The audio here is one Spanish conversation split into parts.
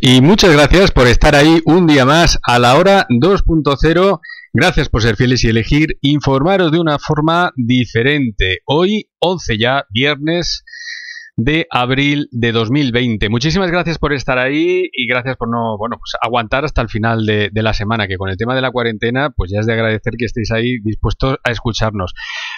y muchas gracias por estar ahí un día más a la hora 2.0. Gracias por ser fieles y elegir informaros de una forma diferente. Hoy, 11 ya, viernes de abril de 2020. Muchísimas gracias por estar ahí y gracias por no, bueno, pues aguantar hasta el final de, de, la semana, que con el tema de la cuarentena, pues ya es de agradecer que estéis ahí dispuestos a escucharnos.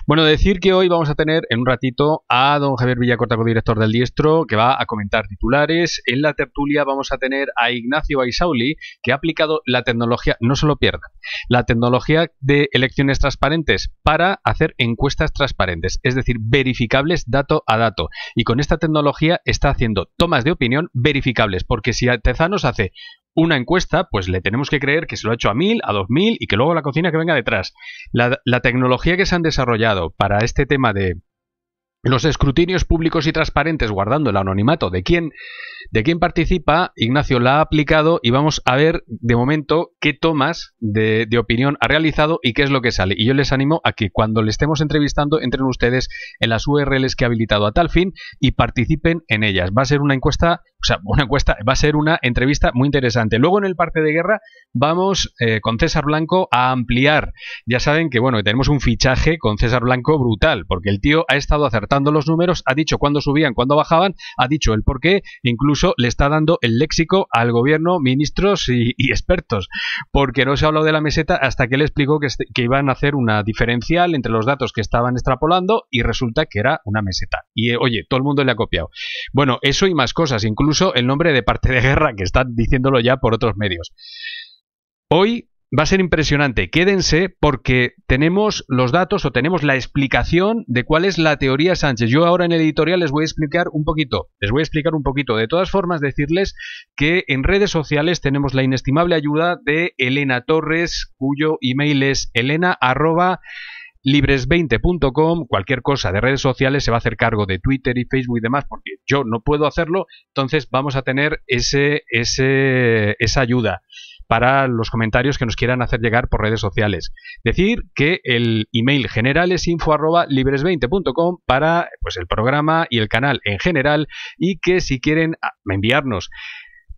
Bueno, decir que hoy vamos a tener en un ratito a don Javier Villacorta, director del Diestro, que va a comentar titulares. En la tertulia vamos a tener a Ignacio Aisauli, que ha aplicado la tecnología, no se lo pierda, la tecnología de elecciones transparentes para hacer encuestas transparentes, es decir, verificables dato a dato. Y con esta tecnología está haciendo tomas de opinión verificables, porque si Tezanos hace una encuesta, pues le tenemos que creer que se lo ha hecho a mil, a dos mil y que luego la cocina que venga detrás. la tecnología que se han desarrollado para este tema de, los escrutinios públicos y transparentes guardando el anonimato de quién de quién participa, Ignacio la ha aplicado y vamos a ver de momento qué tomas de, opinión ha realizado y qué es lo que sale. Y yo les animo a que cuando le estemos entrevistando entren ustedes en las URLs que ha habilitado a tal fin y participen en ellas. Va a ser una encuesta, o sea, una encuesta, va a ser una entrevista muy interesante. Luego en el parte de guerra vamos eh, con César Blanco a ampliar. Ya saben que bueno, tenemos un fichaje con César Blanco brutal, porque el tío ha estado acertando los números, ha dicho cuándo subían, cuándo bajaban, ha dicho el por qué, incluso le está dando el léxico al gobierno, ministros y, expertos, porque no se ha hablado de la meseta hasta que le explicó que, este, que iban a hacer una diferencial entre los datos que estaban extrapolando y resulta que era una meseta. Y eh, oye, todo el mundo le ha copiado. Bueno, eso y más cosas, incluso el nombre de parte de guerra, que están diciéndolo ya por otros medios. Hoy Va a ser impresionante. Quédense porque tenemos los datos o tenemos la explicación de cuál es la teoría Sánchez. Yo ahora en el editorial les voy a explicar un poquito. Les voy a explicar un poquito. De todas formas, decirles que en redes sociales tenemos la inestimable ayuda de Elena Torres, cuyo email es elenalibres 20com cualquier cosa de redes sociales se va a hacer cargo de Twitter y Facebook y demás, porque yo no puedo hacerlo, entonces vamos a tener ese, ese, esa ayuda para los comentarios que nos quieran hacer llegar por redes sociales. Decir que el email general es info@libres20.com para pues el programa y el canal en general y que si quieren ah, enviarnos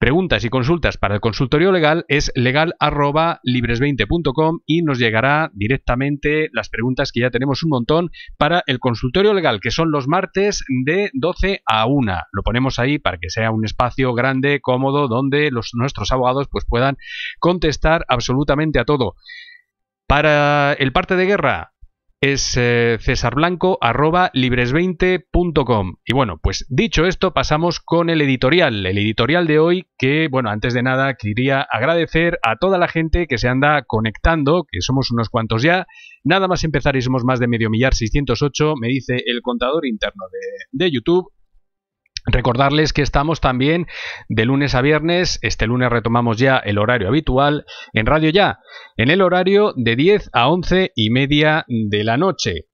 Preguntas y consultas para el consultorio legal es legal.libres20.com y nos llegará directamente las preguntas que ya tenemos un montón para el consultorio legal, que son los martes de 12 a 1. Lo ponemos ahí para que sea un espacio grande, cómodo, donde los, nuestros abogados pues, puedan contestar absolutamente a todo. Para el parte de guerra, es eh, Blanco libres 20com Y bueno, pues dicho esto, pasamos con el editorial. El editorial de hoy, que bueno, antes de nada quería agradecer a toda la gente que se anda conectando, que somos unos cuantos ya. Nada más empezar y somos más de medio millar, 608, me dice el contador interno de, de YouTube. Recordarles que estamos también de lunes a viernes, este lunes retomamos ya el horario habitual en Radio Ya, en el horario de 10 a 11 y media de la noche.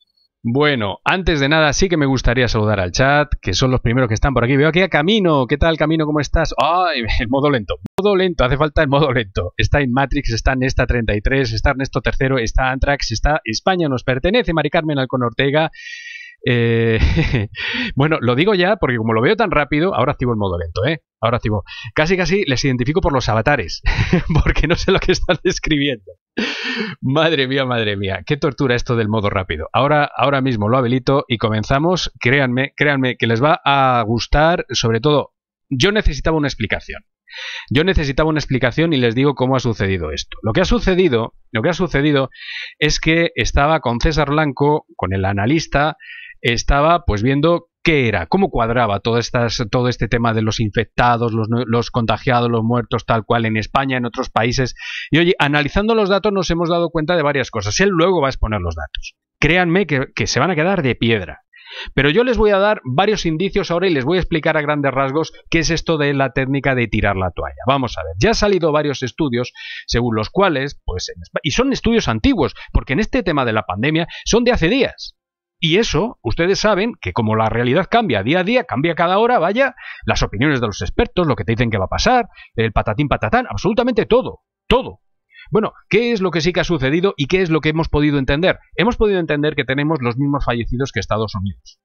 Bueno, antes de nada sí que me gustaría saludar al chat, que son los primeros que están por aquí. Veo aquí a Camino, ¿qué tal Camino? ¿Cómo estás? ¡Ay! El modo lento, modo lento, hace falta el modo lento. Está en Matrix, está en esta 33, está Ernesto III, está Antrax, está España nos pertenece, Mari Carmen Alcon Ortega. Eh, bueno, lo digo ya porque como lo veo tan rápido, ahora activo el modo lento, ¿eh? Ahora activo. Casi, casi les identifico por los avatares, porque no sé lo que están escribiendo. Madre mía, madre mía, qué tortura esto del modo rápido. Ahora, ahora mismo lo habilito y comenzamos. Créanme, créanme que les va a gustar, sobre todo, yo necesitaba una explicación. Yo necesitaba una explicación y les digo cómo ha sucedido esto. Lo que ha sucedido, lo que ha sucedido es que estaba con César Blanco, con el analista, estaba pues viendo qué era, cómo cuadraba todo, todo este tema de los infectados, los, contagiados, los muertos, tal cual en España, en otros países. Y oye, analizando los datos nos hemos dado cuenta de varias cosas. Él luego va a exponer los datos. Créanme que, se van a quedar de piedra. Pero yo les voy a dar varios indicios ahora y les voy a explicar a grandes rasgos qué es esto de la técnica de tirar la toalla. Vamos a ver, ya han salido varios estudios según los cuales, pues, y son estudios antiguos, porque en este tema de la pandemia son de hace días. Y eso, ustedes saben que como la realidad cambia día a día, cambia cada hora, vaya, las opiniones de los expertos, lo que te dicen que va a pasar, el patatín patatán, absolutamente todo, todo. Bueno, ¿qué es lo que sí que ha sucedido y qué es lo que hemos podido entender? Hemos podido entender que tenemos los mismos fallecidos que Estados Unidos.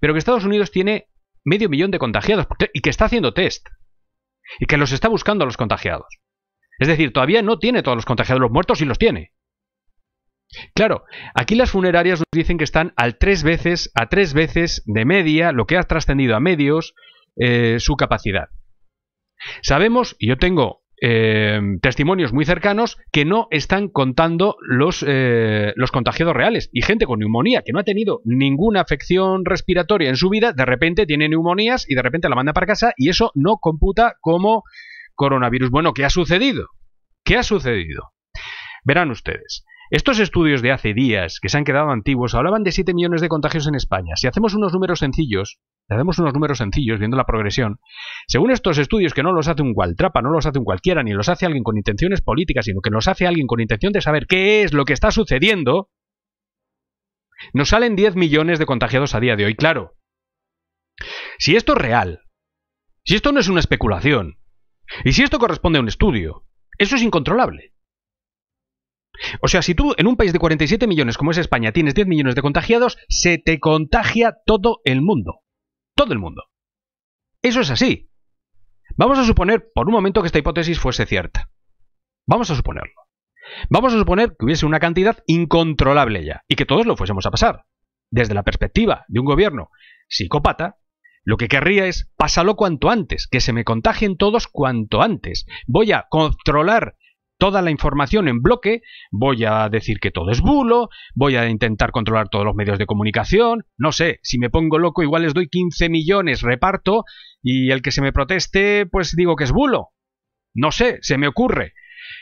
Pero que Estados Unidos tiene medio millón de contagiados y que está haciendo test. Y que los está buscando a los contagiados. Es decir, todavía no tiene todos los contagiados, muertos y los tiene. Claro, aquí las funerarias nos dicen que están al tres veces, a tres veces de media, lo que ha trascendido a medios, eh, su capacidad. Sabemos, y yo tengo eh, testimonios muy cercanos, que no están contando los, eh, los contagiados reales. Y gente con neumonía que no ha tenido ninguna afección respiratoria en su vida, de repente tiene neumonías y de repente la manda para casa y eso no computa como coronavirus. Bueno, ¿qué ha sucedido? ¿Qué ha sucedido? Verán ustedes. Estos estudios de hace días, que se han quedado antiguos, hablaban de 7 millones de contagios en España. Si hacemos unos números sencillos, hacemos unos números sencillos viendo la progresión, según estos estudios que no los hace un gualtrapa, no los hace un cualquiera, ni los hace alguien con intenciones políticas, sino que los hace alguien con intención de saber qué es lo que está sucediendo, nos salen 10 millones de contagiados a día de hoy. Claro, si esto es real, si esto no es una especulación, y si esto corresponde a un estudio, eso es incontrolable. O sea, si tú en un país de 47 millones como es España tienes 10 millones de contagiados, se te contagia todo el mundo. Todo el mundo. Eso es así. Vamos a suponer por un momento que esta hipótesis fuese cierta. Vamos a suponerlo. Vamos a suponer que hubiese una cantidad incontrolable ya y que todos lo fuésemos a pasar. Desde la perspectiva de un gobierno psicópata, lo que querría es pásalo cuanto antes, que se me contagien todos cuanto antes. Voy a controlar toda la información en bloque, voy a decir que todo es bulo, voy a intentar controlar todos los medios de comunicación, no sé, si me pongo loco igual les doy 15 millones, reparto, y el que se me proteste, pues digo que es bulo. No sé, se me ocurre.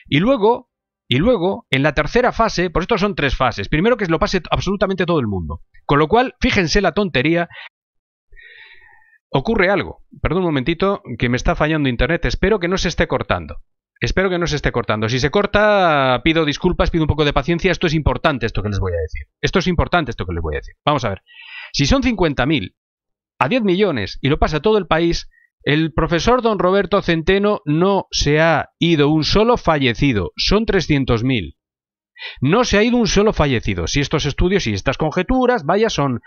Y luego, y luego, en la tercera fase, por esto son tres fases, primero que lo pase absolutamente todo el mundo. Con lo cual, fíjense la tontería ocurre algo. Perdón un momentito, que me está fallando internet. Espero que no se esté cortando. Espero que no se esté cortando. Si se corta, pido disculpas, pido un poco de paciencia. Esto es importante, esto que les voy a decir. Esto es importante, esto que les voy a decir. Vamos a ver. Si son 50.000 a 10 millones y lo pasa todo el país, el profesor don Roberto Centeno no se ha ido un solo fallecido. Son 300.000. No se ha ido un solo fallecido. Si estos estudios y estas conjeturas, vaya, son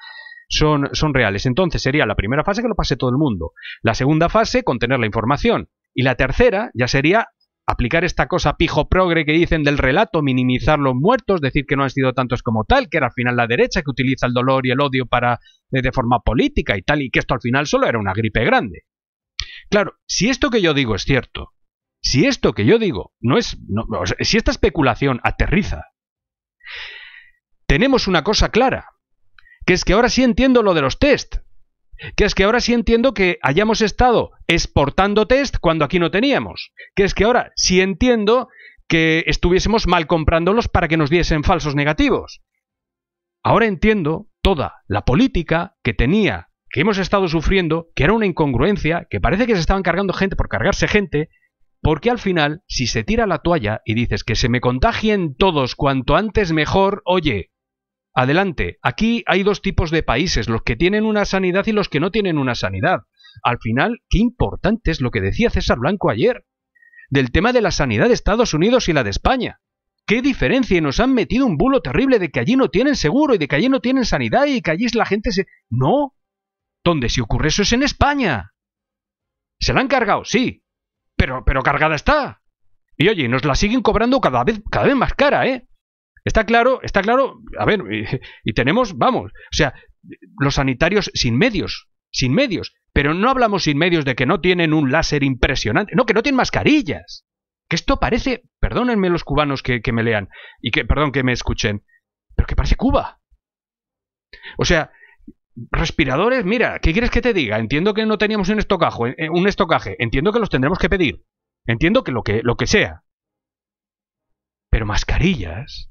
son, son, reales. Entonces sería la primera fase que lo pase todo el mundo. La segunda fase, contener la información. Y la tercera ya sería aplicar esta cosa pijo progre que dicen del relato, minimizar los muertos, decir que no han sido tantos como tal, que era al final la derecha que utiliza el dolor y el odio para de forma política y tal, y que esto al final solo era una gripe grande. Claro, si esto que yo digo es cierto, si esto que yo digo no es, si esta especulación aterriza, tenemos una cosa clara, que es que ahora sí entiendo lo de los test que es que ahora sí entiendo que hayamos estado exportando test cuando aquí no teníamos, que es que ahora sí entiendo que estuviésemos mal comprándolos para que nos diesen falsos negativos. Ahora entiendo toda la política que tenía, que hemos estado sufriendo, que era una incongruencia, que parece que se estaban cargando gente por cargarse gente, porque al final, si se tira la toalla y dices que se me contagien todos cuanto antes mejor, oye, Adelante. Aquí hay dos tipos de países, los que tienen una sanidad y los que no tienen una sanidad. Al final, qué importante es lo que decía César Blanco ayer, del tema de la sanidad de Estados Unidos y la de España. ¿Qué diferencia? Y nos han metido un bulo terrible de que allí no tienen seguro y de que allí no tienen sanidad y que allí es la gente se... No. Donde se ocurre eso es en España. Se la han cargado, sí. Pero, pero cargada está. Y oye, nos la siguen cobrando cada vez, cada vez más cara, ¿eh? Está claro, está claro, a ver, y, tenemos, vamos, o sea, los sanitarios sin medios, sin medios, pero no hablamos sin medios de que no tienen un láser impresionante, no, que no tienen mascarillas, que esto parece, perdónenme los cubanos que, me lean, y que, perdón, que me escuchen, pero que parece Cuba. O sea, respiradores, mira, ¿qué quieres que te diga? Entiendo que no teníamos un estocaje, eh, un estocaje, entiendo que los tendremos que pedir, entiendo que lo que, lo que sea, pero mascarillas,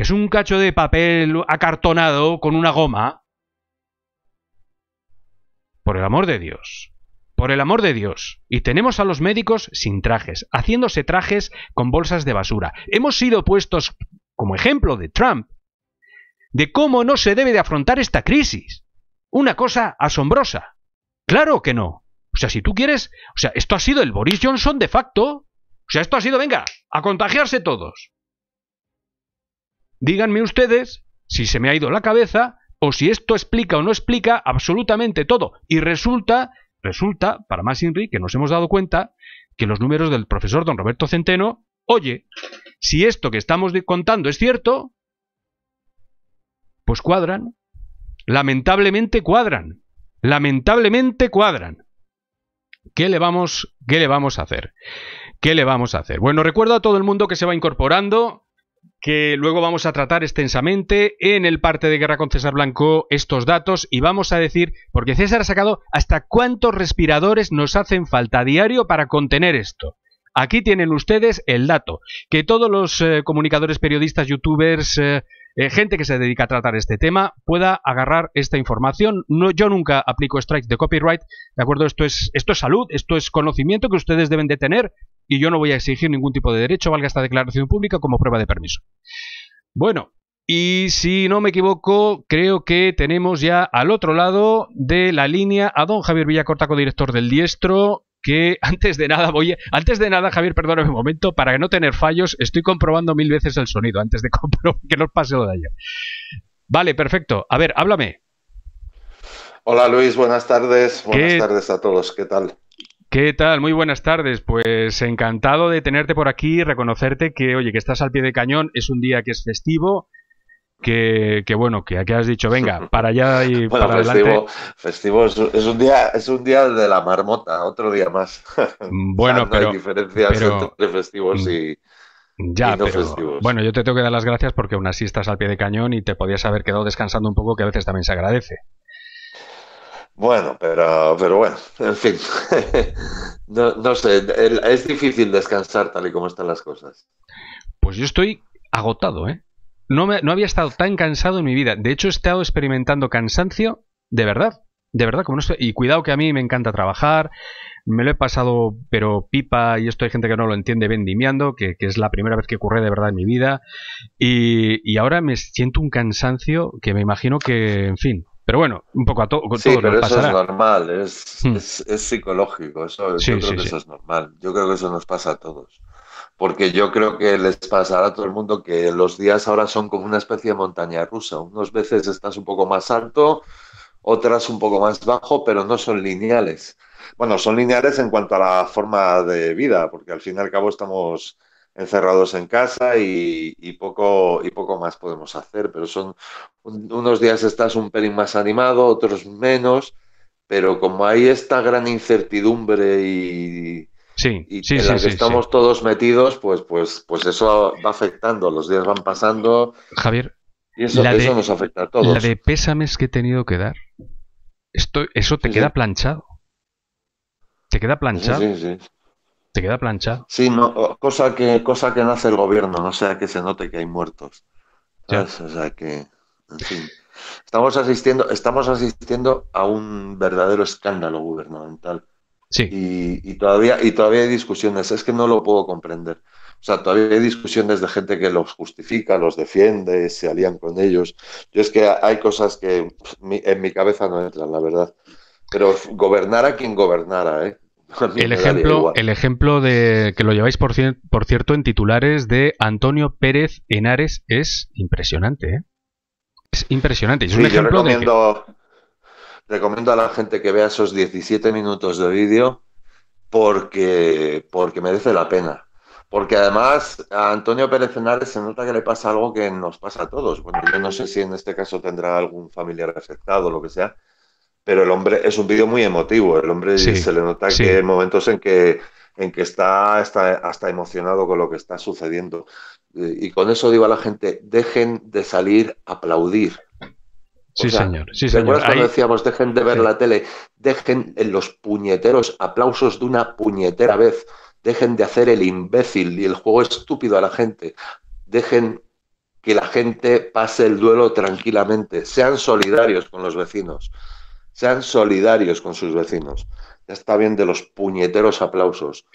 es un cacho de papel acartonado con una goma. Por el amor de Dios. Por el amor de Dios. Y tenemos a los médicos sin trajes, haciéndose trajes con bolsas de basura. Hemos sido puestos como ejemplo de Trump de cómo no se debe de afrontar esta crisis. Una cosa asombrosa. Claro que no. O sea, si tú quieres... O sea, esto ha sido el Boris Johnson de facto. O sea, esto ha sido, venga, a contagiarse todos. Díganme ustedes si se me ha ido la cabeza o si esto explica o no explica absolutamente todo. Y resulta, resulta, para más Inri, que nos hemos dado cuenta que los números del profesor don Roberto Centeno, oye, si esto que estamos contando es cierto, pues cuadran. Lamentablemente cuadran. Lamentablemente cuadran. ¿Qué le, vamos, ¿Qué le vamos a hacer? ¿Qué le vamos a hacer? Bueno, recuerdo a todo el mundo que se va incorporando que luego vamos a tratar extensamente en el parte de guerra con César Blanco estos datos y vamos a decir, porque César ha sacado hasta cuántos respiradores nos hacen falta a diario para contener esto. Aquí tienen ustedes el dato, que todos los eh, comunicadores, periodistas, youtubers, eh, eh, gente que se dedica a tratar este tema pueda agarrar esta información. No, yo nunca aplico strikes de copyright, ¿de acuerdo? Esto es, esto es salud, esto es conocimiento que ustedes deben de tener y yo no voy a exigir ningún tipo de derecho, valga esta declaración pública como prueba de permiso. Bueno, y si no me equivoco, creo que tenemos ya al otro lado de la línea a don Javier Villacorta, director del Diestro, que antes de nada voy a... antes de nada Javier perdóname un momento para no tener fallos estoy comprobando mil veces el sonido antes de que nos pase lo de ayer vale perfecto a ver háblame hola Luis buenas tardes buenas tardes a todos qué tal ¿Qué tal? Muy buenas tardes. Pues encantado de tenerte por aquí, y reconocerte que, oye, que estás al pie de cañón, es un día que es festivo, que, bueno, que aquí has dicho, venga, para allá y para adelante. Festivo es, un día, es un día de la marmota, otro día más. Mm, bueno, pero... Hay diferencias entre festivos y... Mm, ya, pero, bueno, yo te tengo que dar las gracias porque aún así estás al pie de cañón y te podías haber quedado descansando un poco, que a veces también se agradece. Bueno, pero, pero bueno, en fin, no, sé, es difícil descansar tal y como están las cosas. Pues yo estoy agotado, ¿eh? No, me, había estado tan cansado en mi vida. De hecho, he estado experimentando cansancio de verdad. De verdad, como no sé. Y cuidado que a mí me encanta trabajar. Me lo he pasado, pero pipa, y esto hay gente que no lo entiende vendimiando, que, es la primera vez que ocurre de verdad en mi vida. Y, y, ahora me siento un cansancio que me imagino que, en fin, pero bueno, un poco a sí, pero eso es normal, hmm. es, psicológico, eso, yo eso es normal, yo creo que eso nos pasa a todos. Porque yo creo que les pasará a todo el mundo que los días ahora son como una especie de montaña rusa. Unas veces estás un poco más alto, otras un poco más bajo, pero no son lineales. Bueno, son lineales en cuanto a la forma de vida, porque al fin y al cabo estamos encerrados en casa y, poco, y poco más podemos hacer, pero son unos días estás un pelín más animado, otros menos, pero como hay esta gran incertidumbre y, sí, y sí, estamos todos metidos, pues, pues, pues eso va afectando, los días van pasando. Javier. Y eso, nos afecta a todos. La de pésames que he tenido que dar, esto, eso te queda planchado. Te queda planchado te queda plancha. Sí, no, cosa que, cosa que no hace el gobierno, no sea que se note que hay muertos. Ya, O sea que, en fin. Estamos asistiendo, estamos asistiendo a un verdadero escándalo gubernamental. Sí. Y, y, todavía, y todavía hay discusiones, es que no lo puedo comprender. O sea, todavía hay discusiones de gente que los justifica, los defiende, se alían con ellos. Yo es que hay cosas que en mi cabeza no entran, la verdad. Pero gobernar a quien gobernara, ¿eh? El ejemplo, el ejemplo de que lo lleváis, por, cierto, en titulares de Antonio Pérez Henares es impresionante. ¿eh? Es impresionante. yo recomiendo, recomiendo a la gente que vea esos 17 minutos de vídeo porque, porque merece la pena. Porque además a Antonio Pérez Henares se nota que le pasa algo que nos pasa a todos. Bueno, yo no sé si en este caso tendrá algún familiar afectado o lo que sea, pero el hombre es un vídeo muy emotivo. El hombre se le nota que hay momentos en que, en que está hasta, emocionado con lo que está sucediendo. Y con eso digo a la gente, dejen de salir a aplaudir. sí, señor. Sí, señor. Ahí... decíamos, dejen de ver la tele, dejen los puñeteros aplausos de una puñetera vez, dejen de hacer el imbécil y el juego estúpido a la gente, dejen que la gente pase el duelo tranquilamente, sean solidarios con los vecinos. Sean solidarios con sus vecinos. Ya está bien de los puñeteros aplausos.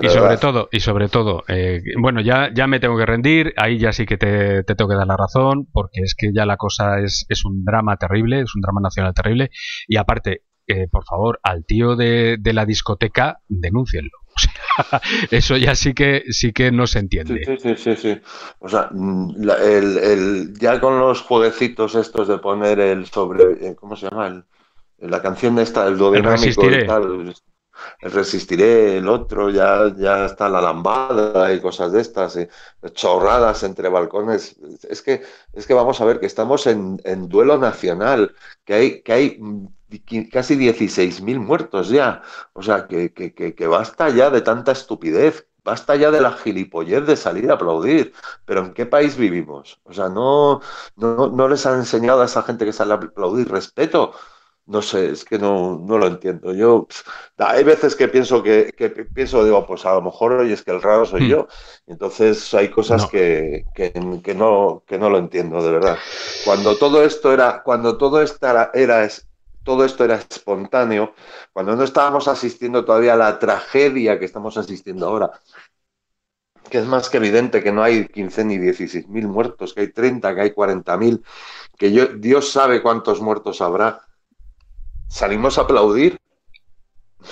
Y sobre todo, y sobre todo, eh, bueno, ya, ya me tengo que rendir, ahí ya sí que te, te, tengo que dar la razón, porque es que ya la cosa es, un drama terrible, es un drama nacional terrible, y aparte, eh, por favor, al tío de, la discoteca, denúncienlo. eso ya sí que sí que no se entiende. Sí, sí, sí, sí. O sea, ya con los jueguecitos estos de poner el sobre, eh, ¿cómo se llama? El, la canción esta, el duodinámico... el tal, resistiré, el otro, ya, ya está la lambada y cosas de estas, chorradas entre balcones. Es que, es que vamos a ver que estamos en, en duelo nacional, que hay, que hay mm, casi 16.000 muertos ya. O sea, que, que, que, basta ya de tanta estupidez, basta ya de la gilipollez de salir a aplaudir. Pero ¿en qué país vivimos? O sea, no, no, no les han enseñado a esa gente que sale a aplaudir respeto no sé, es que no, no lo entiendo. Yo hay veces que pienso que, pienso, digo, pues a lo mejor hoy es que el raro soy hmm. yo. Entonces hay cosas Que, que, no, que no lo entiendo, de verdad. Cuando todo esto era, cuando todo esto era, todo esto era espontáneo, cuando no estábamos asistiendo todavía a la tragedia que estamos asistiendo ahora, que es más que evidente que no hay 15 ni 16 mil muertos, que hay 30, que hay 40 mil, que yo, Dios sabe cuántos muertos habrá salimos a aplaudir.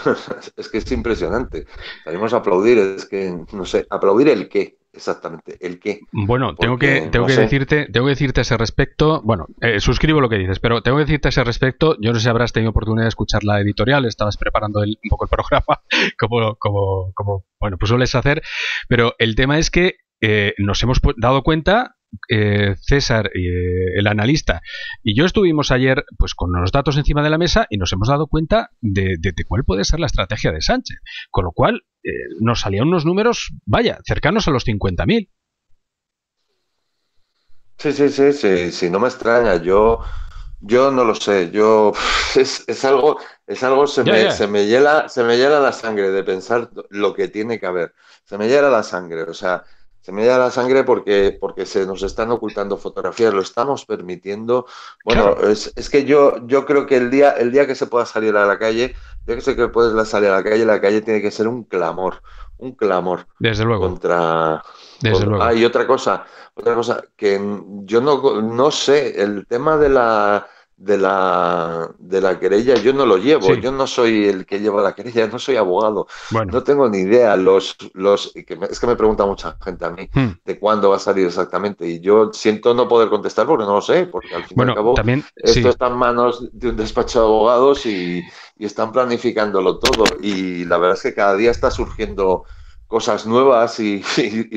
es que es impresionante. Salimos a aplaudir, es que, no sé, aplaudir el qué. Exactamente, el qué. Bueno, tengo que, tengo que decirte, tengo que decirte ese respecto, bueno, eh, suscribo lo que dices, pero tengo que decirte ese respecto, yo no sé si habrás tenido oportunidad de escuchar la editorial, estabas preparando un poco el programa, como, como, como, bueno, pues sueles hacer, pero el tema es que eh, nos hemos dado cuenta eh, César, eh, el analista, y yo estuvimos ayer pues con los datos encima de la mesa y nos hemos dado cuenta de, cuál puede ser la estrategia de Sánchez. Con lo cual, eh, nos salían unos números, vaya, cercanos a los 50.000. Sí, sí, sí, sí, sí, no me extraña. Yo, yo no lo sé. Yo es, algo, es algo se, me, llena se me hiela, se me la sangre de pensar lo que tiene que haber. Se me hiela la sangre. O sea, se me da la sangre porque, porque se nos están ocultando fotografías, lo estamos permitiendo. Bueno, es, que yo, yo creo que el día, el día que se pueda salir a la calle, día que sé que puedes salir a la calle, la calle tiene que ser un clamor, un clamor. Desde luego. Contra. Desde luego. Ah, y otra cosa, otra cosa, que yo no, no sé, el tema de la de la, de la querella, yo no lo llevo, yo no soy el que lleva la querella, no soy abogado, no tengo ni idea, los, los, es que me pregunta mucha gente a mí hmm. de cuándo va a salir exactamente y yo siento no poder contestar porque no lo sé, porque al fin bueno, y al cabo también, esto está en manos de un despacho de abogados y, están planificándolo todo y la verdad es que cada día está surgiendo cosas nuevas y,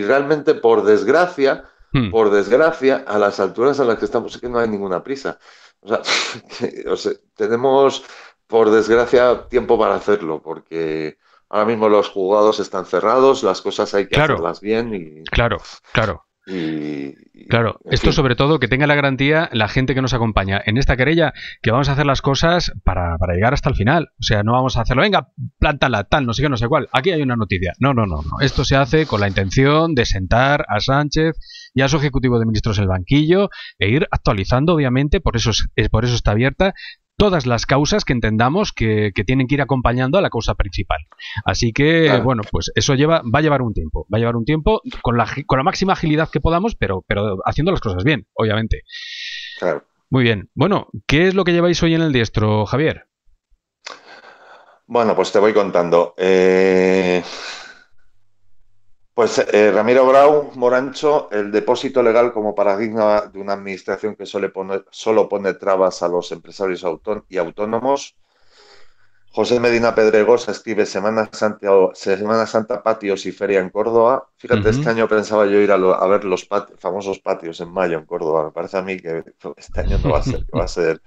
realmente por desgracia, hmm. por desgracia, a las alturas a las que estamos, es que no hay ninguna prisa. O sea, tenemos, por desgracia, tiempo para hacerlo, porque ahora mismo los jugados están cerrados, las cosas hay que hacerlas bien. Y, claro, claro. claro, esto sobre todo que tenga la garantía la gente que nos acompaña en esta querella, que vamos a hacer las cosas para, llegar hasta el final. O sea, no vamos a hacerlo, venga, plántala, tal, no sé qué, no sé cuál. Aquí hay una noticia. No, no, no, no. Esto se hace con la intención de sentar a Sánchez ya es ejecutivo de ministros el banquillo e ir actualizando, obviamente, por eso, es, por eso está abierta, todas las causas que entendamos que, tienen que ir acompañando a la causa principal. Así que, bueno, pues eso lleva, va a llevar un tiempo, va a llevar un tiempo con la, con la máxima agilidad que podamos, pero, pero haciendo las cosas bien, obviamente. Muy bien. Bueno, ¿qué es lo que lleváis hoy en el diestro, Javier? Bueno, pues te voy contando. Eh, pues eh, Ramiro Grau, Morancho, el depósito legal como paradigma de una administración que solo pone, solo pone trabas a los empresarios y autónomos. José Medina Pedregosa escribe Semana Santa, Semana Santa Patios y Feria en Córdoba. Fíjate, este año pensaba yo ir a, ver los famosos patios en mayo en Córdoba. Me parece a mí que este año no va a ser, que va a ser,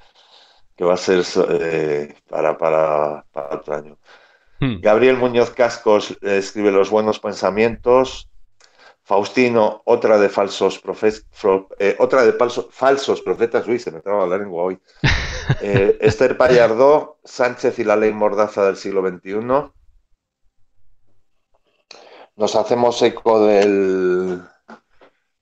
que va a ser eh, para, para, para otro año. Hmm. Gabriel Muñoz Cascos eh, escribe Los buenos pensamientos. Faustino, otra de falsos profetas. Eh, otra de falsos profetas, Luis, se me traba la lengua hoy. Eh, Esther Pallardó, Sánchez y la ley mordaza del siglo XXI. Nos hacemos eco del,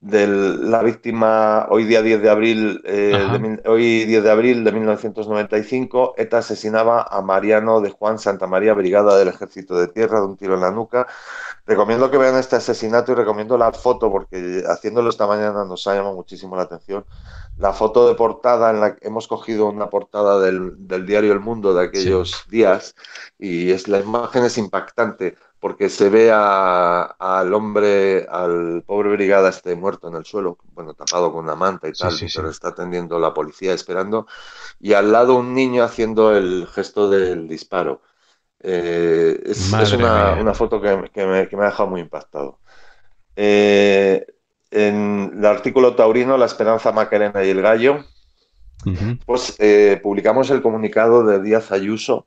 de la víctima hoy día 10 eh, de abril de, hoy 10 de abril de 1995 ETA asesinaba a Mariano de Juan Santa María brigada del Ejército de Tierra de un tiro en la nuca recomiendo que vean este asesinato y recomiendo la foto porque haciéndolo esta mañana nos ha llamado muchísimo la atención la foto de portada en la que hemos cogido una portada del, del diario El Mundo de aquellos días y es la imagen es impactante porque se ve al hombre, al pobre brigada este muerto en el suelo, bueno, tapado con una manta y tal, pero está atendiendo la policía esperando, y al lado un niño haciendo el gesto del disparo. Eh, es, una, foto que, me, ha dejado muy impactado. Eh, en el artículo taurino La Esperanza Macarena y el Gallo, pues eh, publicamos el comunicado de Díaz Ayuso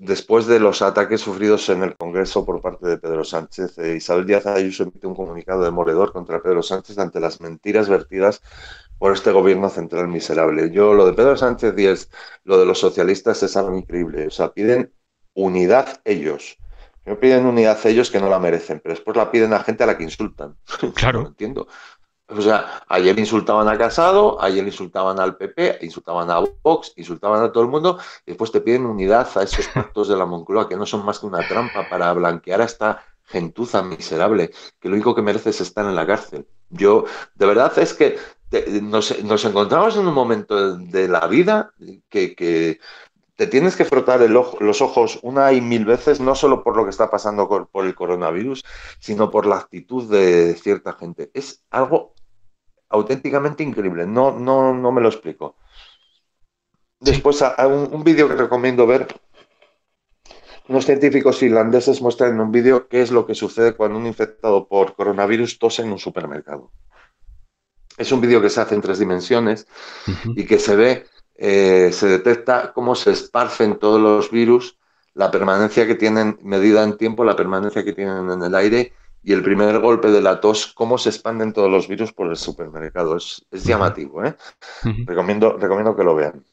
después de los ataques sufridos en el Congreso por parte de Pedro Sánchez. Eh, Isabel Díaz Ayuso emite un comunicado de demoledor contra Pedro Sánchez ante las mentiras vertidas por este gobierno central miserable. Yo, lo de Pedro Sánchez y lo de los socialistas es algo increíble. O sea, piden unidad ellos. No piden unidad ellos que no la merecen, pero después la piden a gente a la que insultan. Claro. entiendo. O sea, ayer insultaban a Casado, ayer insultaban al PP, insultaban a Vox, insultaban a todo el mundo, y después te piden unidad a esos pactos de la Moncloa, que no son más que una trampa para blanquear a esta gentuza miserable, que lo único que merece es estar en la cárcel. Yo, de verdad es que nos, encontramos en un momento de, la vida que, te tienes que frotar los ojos una y mil veces, no solo por lo que está pasando por el coronavirus, sino por la actitud de cierta gente. Es algo auténticamente increíble. No, no, no me lo explico. Después, hay un, vídeo que recomiendo ver. Unos científicos finlandeses muestran en un vídeo qué es lo que sucede cuando un infectado por coronavirus tose en un supermercado. Es un vídeo que se hace en tres dimensiones y que se ve, eh, se detecta cómo se esparcen todos los virus, la permanencia que tienen, medida en tiempo, la permanencia que tienen en el aire y el primer golpe de la tos, cómo se expanden todos los virus por el supermercado. Es, llamativo, ¿eh? recomiendo, recomiendo que lo vean.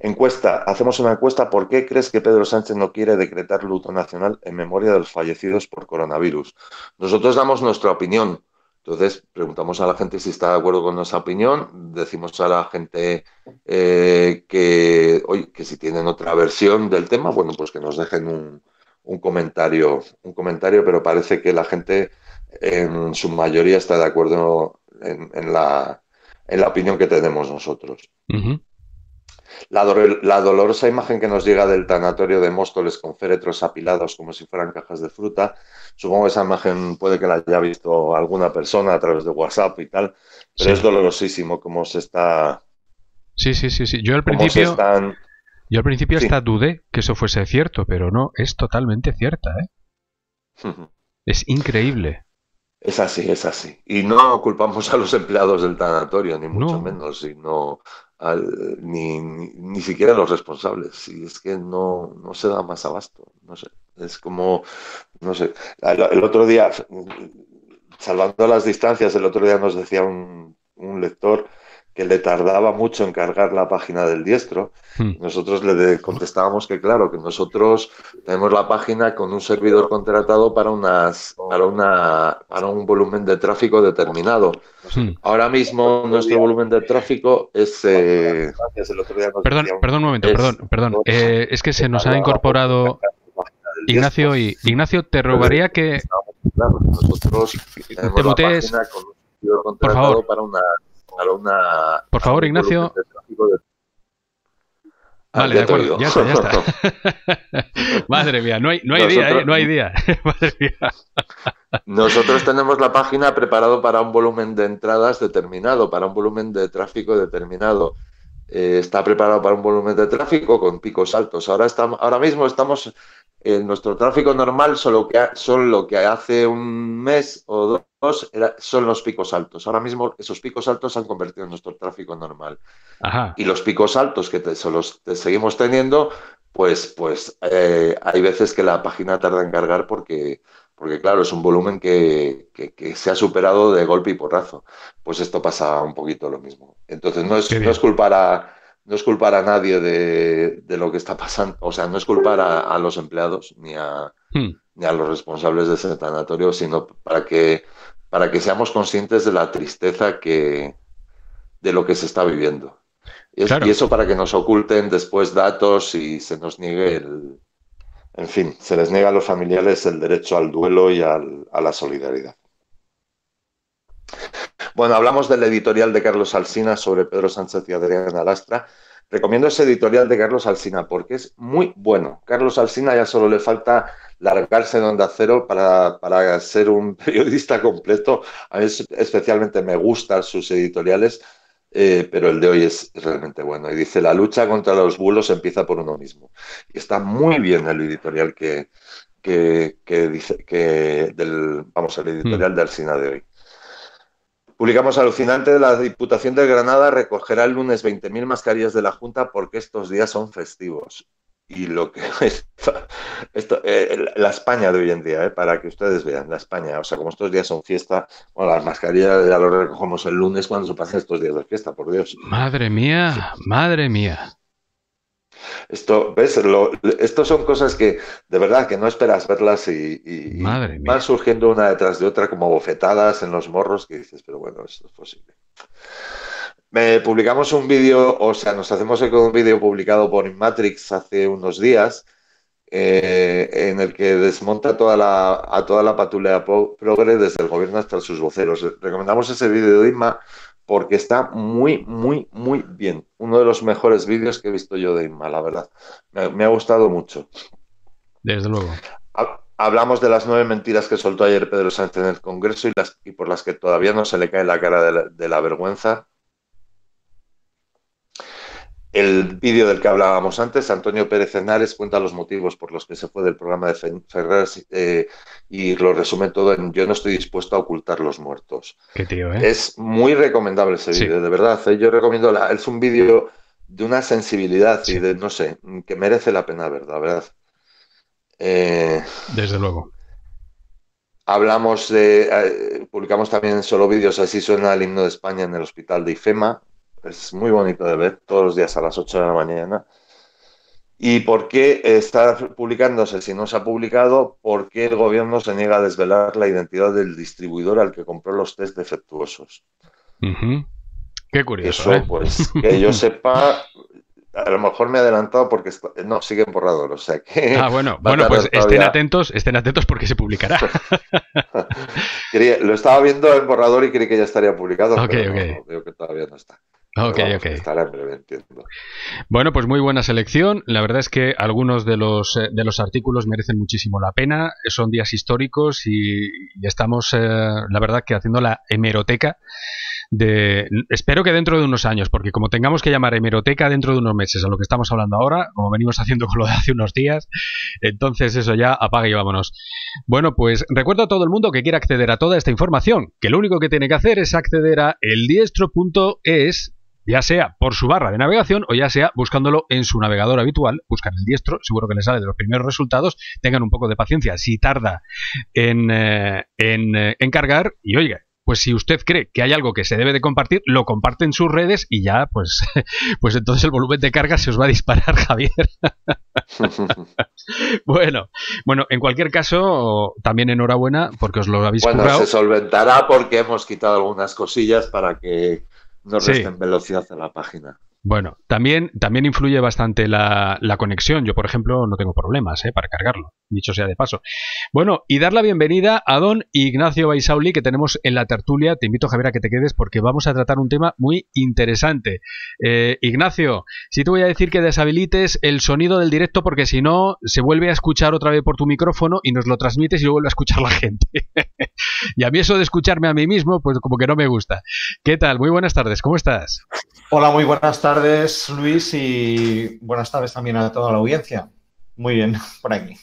Encuesta. Hacemos una encuesta. ¿Por qué crees que Pedro Sánchez no quiere decretar luto nacional en memoria de los fallecidos por coronavirus? Nosotros damos nuestra opinión. Entonces, preguntamos a la gente si está de acuerdo con nuestra opinión. Decimos a la gente eh, que, hoy que si tienen otra versión del tema, bueno, pues que nos dejen un, un comentario, un comentario, pero parece que la gente en su mayoría está de acuerdo en, la, opinión que tenemos nosotros. la, dolorosa imagen que nos llega del tanatorio de Móstoles con féretros apilados como si fueran cajas de fruta, supongo que esa imagen puede que la haya visto alguna persona a través de WhatsApp y tal, pero es dolorosísimo cómo se está... Sí, sí, sí, sí. Yo al principio... Yo al principio hasta dudé que eso fuese cierto, pero no, es totalmente cierta. ¿eh? Es increíble. Es así, es así. Y no culpamos a los empleados del tanatorio, ni mucho menos, sino ni, siquiera a los responsables. Y es que no, se da más abasto. No sé. Es como, no sé. El, el otro día, salvando las distancias, el otro día nos decía un, un lector que le tardaba mucho en cargar la página del diestro. Hmm. Nosotros le contestábamos que, claro, que nosotros tenemos la página con un servidor contratado para, unas, para, una, para un volumen de tráfico determinado. Hmm. Ahora mismo nuestro volumen de tráfico es... Eh, perdón, perdón un momento, perdón, perdón. Eh, es que se nos ha incorporado... Ignacio, y, Ignacio, te robaría que... Nosotros te un servidor contratado para una una... Por favor, Ignacio. vale, ah, de acuerdo, ya Madre mía, no hay, no día, ¿eh? no hay día. Nosotros tenemos la página preparado para un volumen de entradas determinado, para un volumen de tráfico determinado. Eh, está preparado para un volumen de tráfico con picos altos. Ahora, ahora mismo estamos en nuestro tráfico normal, solo que, solo que hace un mes o dos son los picos altos. Ahora mismo esos picos altos se han convertido en nuestro tráfico normal. Y los picos altos que seguimos teniendo, pues, pues eh, hay veces que la página tarda en cargar porque, porque claro, es un volumen que, se ha superado de golpe y porrazo. Pues esto pasa un poquito lo mismo. Entonces no es, es culpar a no es culpar a nadie de, lo que está pasando, o sea, no es culpar a, los empleados ni a, hmm. ni a los responsables de ese sanatorio, sino para que para que seamos conscientes de la tristeza que de lo que se está viviendo. Y eso para que nos oculten después datos y se nos niegue el... En fin, se les niega a los familiares el derecho al duelo y a la solidaridad. Bueno, hablamos del editorial de Carlos Alsina sobre Pedro Sánchez y Adriana Lastra. Recomiendo ese editorial de Carlos Alsina porque es muy bueno. Carlos Alsina ya solo le falta largarse en Onda Cero para, ser un periodista completo. A mí especialmente me gustan sus editoriales, eh, pero el de hoy es realmente bueno. Y dice, la lucha contra los bulos empieza por uno mismo. Y está muy bien el editorial que, que, dice, que vamos, el editorial mm. de Arsina de hoy. Publicamos alucinante, la Diputación de Granada recogerá el lunes 20.000 mascarillas de la Junta porque estos días son festivos y lo que es esto, eh, la España de hoy en día, eh, para que ustedes vean, la España, o sea, como estos días son fiesta, bueno, las mascarillas ya lo recogemos el lunes cuando se pasan estos días de fiesta, por Dios. Madre mía, madre mía. Esto, ¿ves? esto son cosas que de verdad que no esperas verlas y, y van surgiendo una detrás de otra como bofetadas en los morros que dices, pero bueno, esto es posible publicamos un vídeo, o sea, nos hacemos eco un vídeo publicado por Inmatrix hace unos días, eh, en el que desmonta toda la, a toda la patulea progre desde el gobierno hasta sus voceros. Recomendamos ese vídeo de Inma porque está muy, muy, muy bien. Uno de los mejores vídeos que he visto yo de Inma, la verdad. Me, ha gustado mucho. Desde luego. Hablamos de las nueve mentiras que soltó ayer Pedro Sánchez en el Congreso y, las, y por las que todavía no se le cae la cara de la vergüenza el vídeo del que hablábamos antes, Antonio Pérez Henares cuenta los motivos por los que se fue del programa de Ferrer eh, y lo resume todo en Yo no estoy dispuesto a ocultar los muertos. Qué tío, ¿eh? Es muy recomendable ese vídeo, de verdad. ¿eh? Yo recomiendo, es un vídeo de una sensibilidad y de, no sé, que merece la pena ver, verdad. Eh, Desde luego. Hablamos de, publicamos también solo vídeos, así suena el himno de España en el hospital de IFEMA, es muy bonito de ver todos los días a las 8 de la mañana. ¿Y por qué está publicándose, si no se ha publicado, por qué el gobierno se niega a desvelar la identidad del distribuidor al que compró los test defectuosos? Qué curioso. ¿eh? pues, que yo sepa, a lo mejor me he adelantado porque No, no, en borrador, o sea que. Ah, bueno, bueno, pues estén atentos, estén atentos porque se publicará. lo estaba viendo en borrador y creí que ya estaría publicado, veo que todavía no está. Ok, ok. Bueno, pues muy buena selección. La verdad es que algunos de los, eh, de los artículos merecen muchísimo la pena. Son días históricos y, estamos, eh, la verdad, que haciendo la hemeroteca. espero que dentro de unos años, porque como tengamos que llamar hemeroteca dentro de unos meses a lo que estamos hablando ahora, como venimos haciendo con lo de hace unos días, entonces eso ya apaga y vámonos. Bueno, pues recuerdo a todo el mundo que quiera acceder a toda esta información, que lo único que tiene que hacer es acceder a eldiestro.es ya sea por su barra de navegación o ya sea buscándolo en su navegador habitual, buscan el diestro, seguro que les sale de los primeros resultados, tengan un poco de paciencia si tarda en, eh, eh, cargar y oiga, pues si usted cree que hay algo que se debe de compartir, lo comparte en sus redes y ya, pues, pues entonces el volumen de carga se os va a disparar, Javier. bueno, bueno, en cualquier caso, también enhorabuena porque os lo habéis Bueno, se solventará porque hemos quitado algunas cosillas para que no resten velocidad a la página. Bueno, también, también influye bastante la, conexión. Yo, por ejemplo, no tengo problemas ¿eh? para cargarlo, dicho sea de paso. Bueno, y dar la bienvenida a don Ignacio Baisauli, que tenemos en la tertulia. Te invito, Javier, a que te quedes porque vamos a tratar un tema muy interesante. Eh, Ignacio, sí te voy a decir que deshabilites el sonido del directo porque si no, se vuelve a escuchar otra vez por tu micrófono y nos lo transmites y lo vuelve a escuchar la gente. y a mí eso de escucharme a mí mismo, pues como que no me gusta. ¿Qué tal? Muy buenas tardes, ¿cómo estás? Hola, muy buenas tardes. Buenas tardes, Luis, y buenas tardes también a toda la audiencia. Muy bien, por aquí.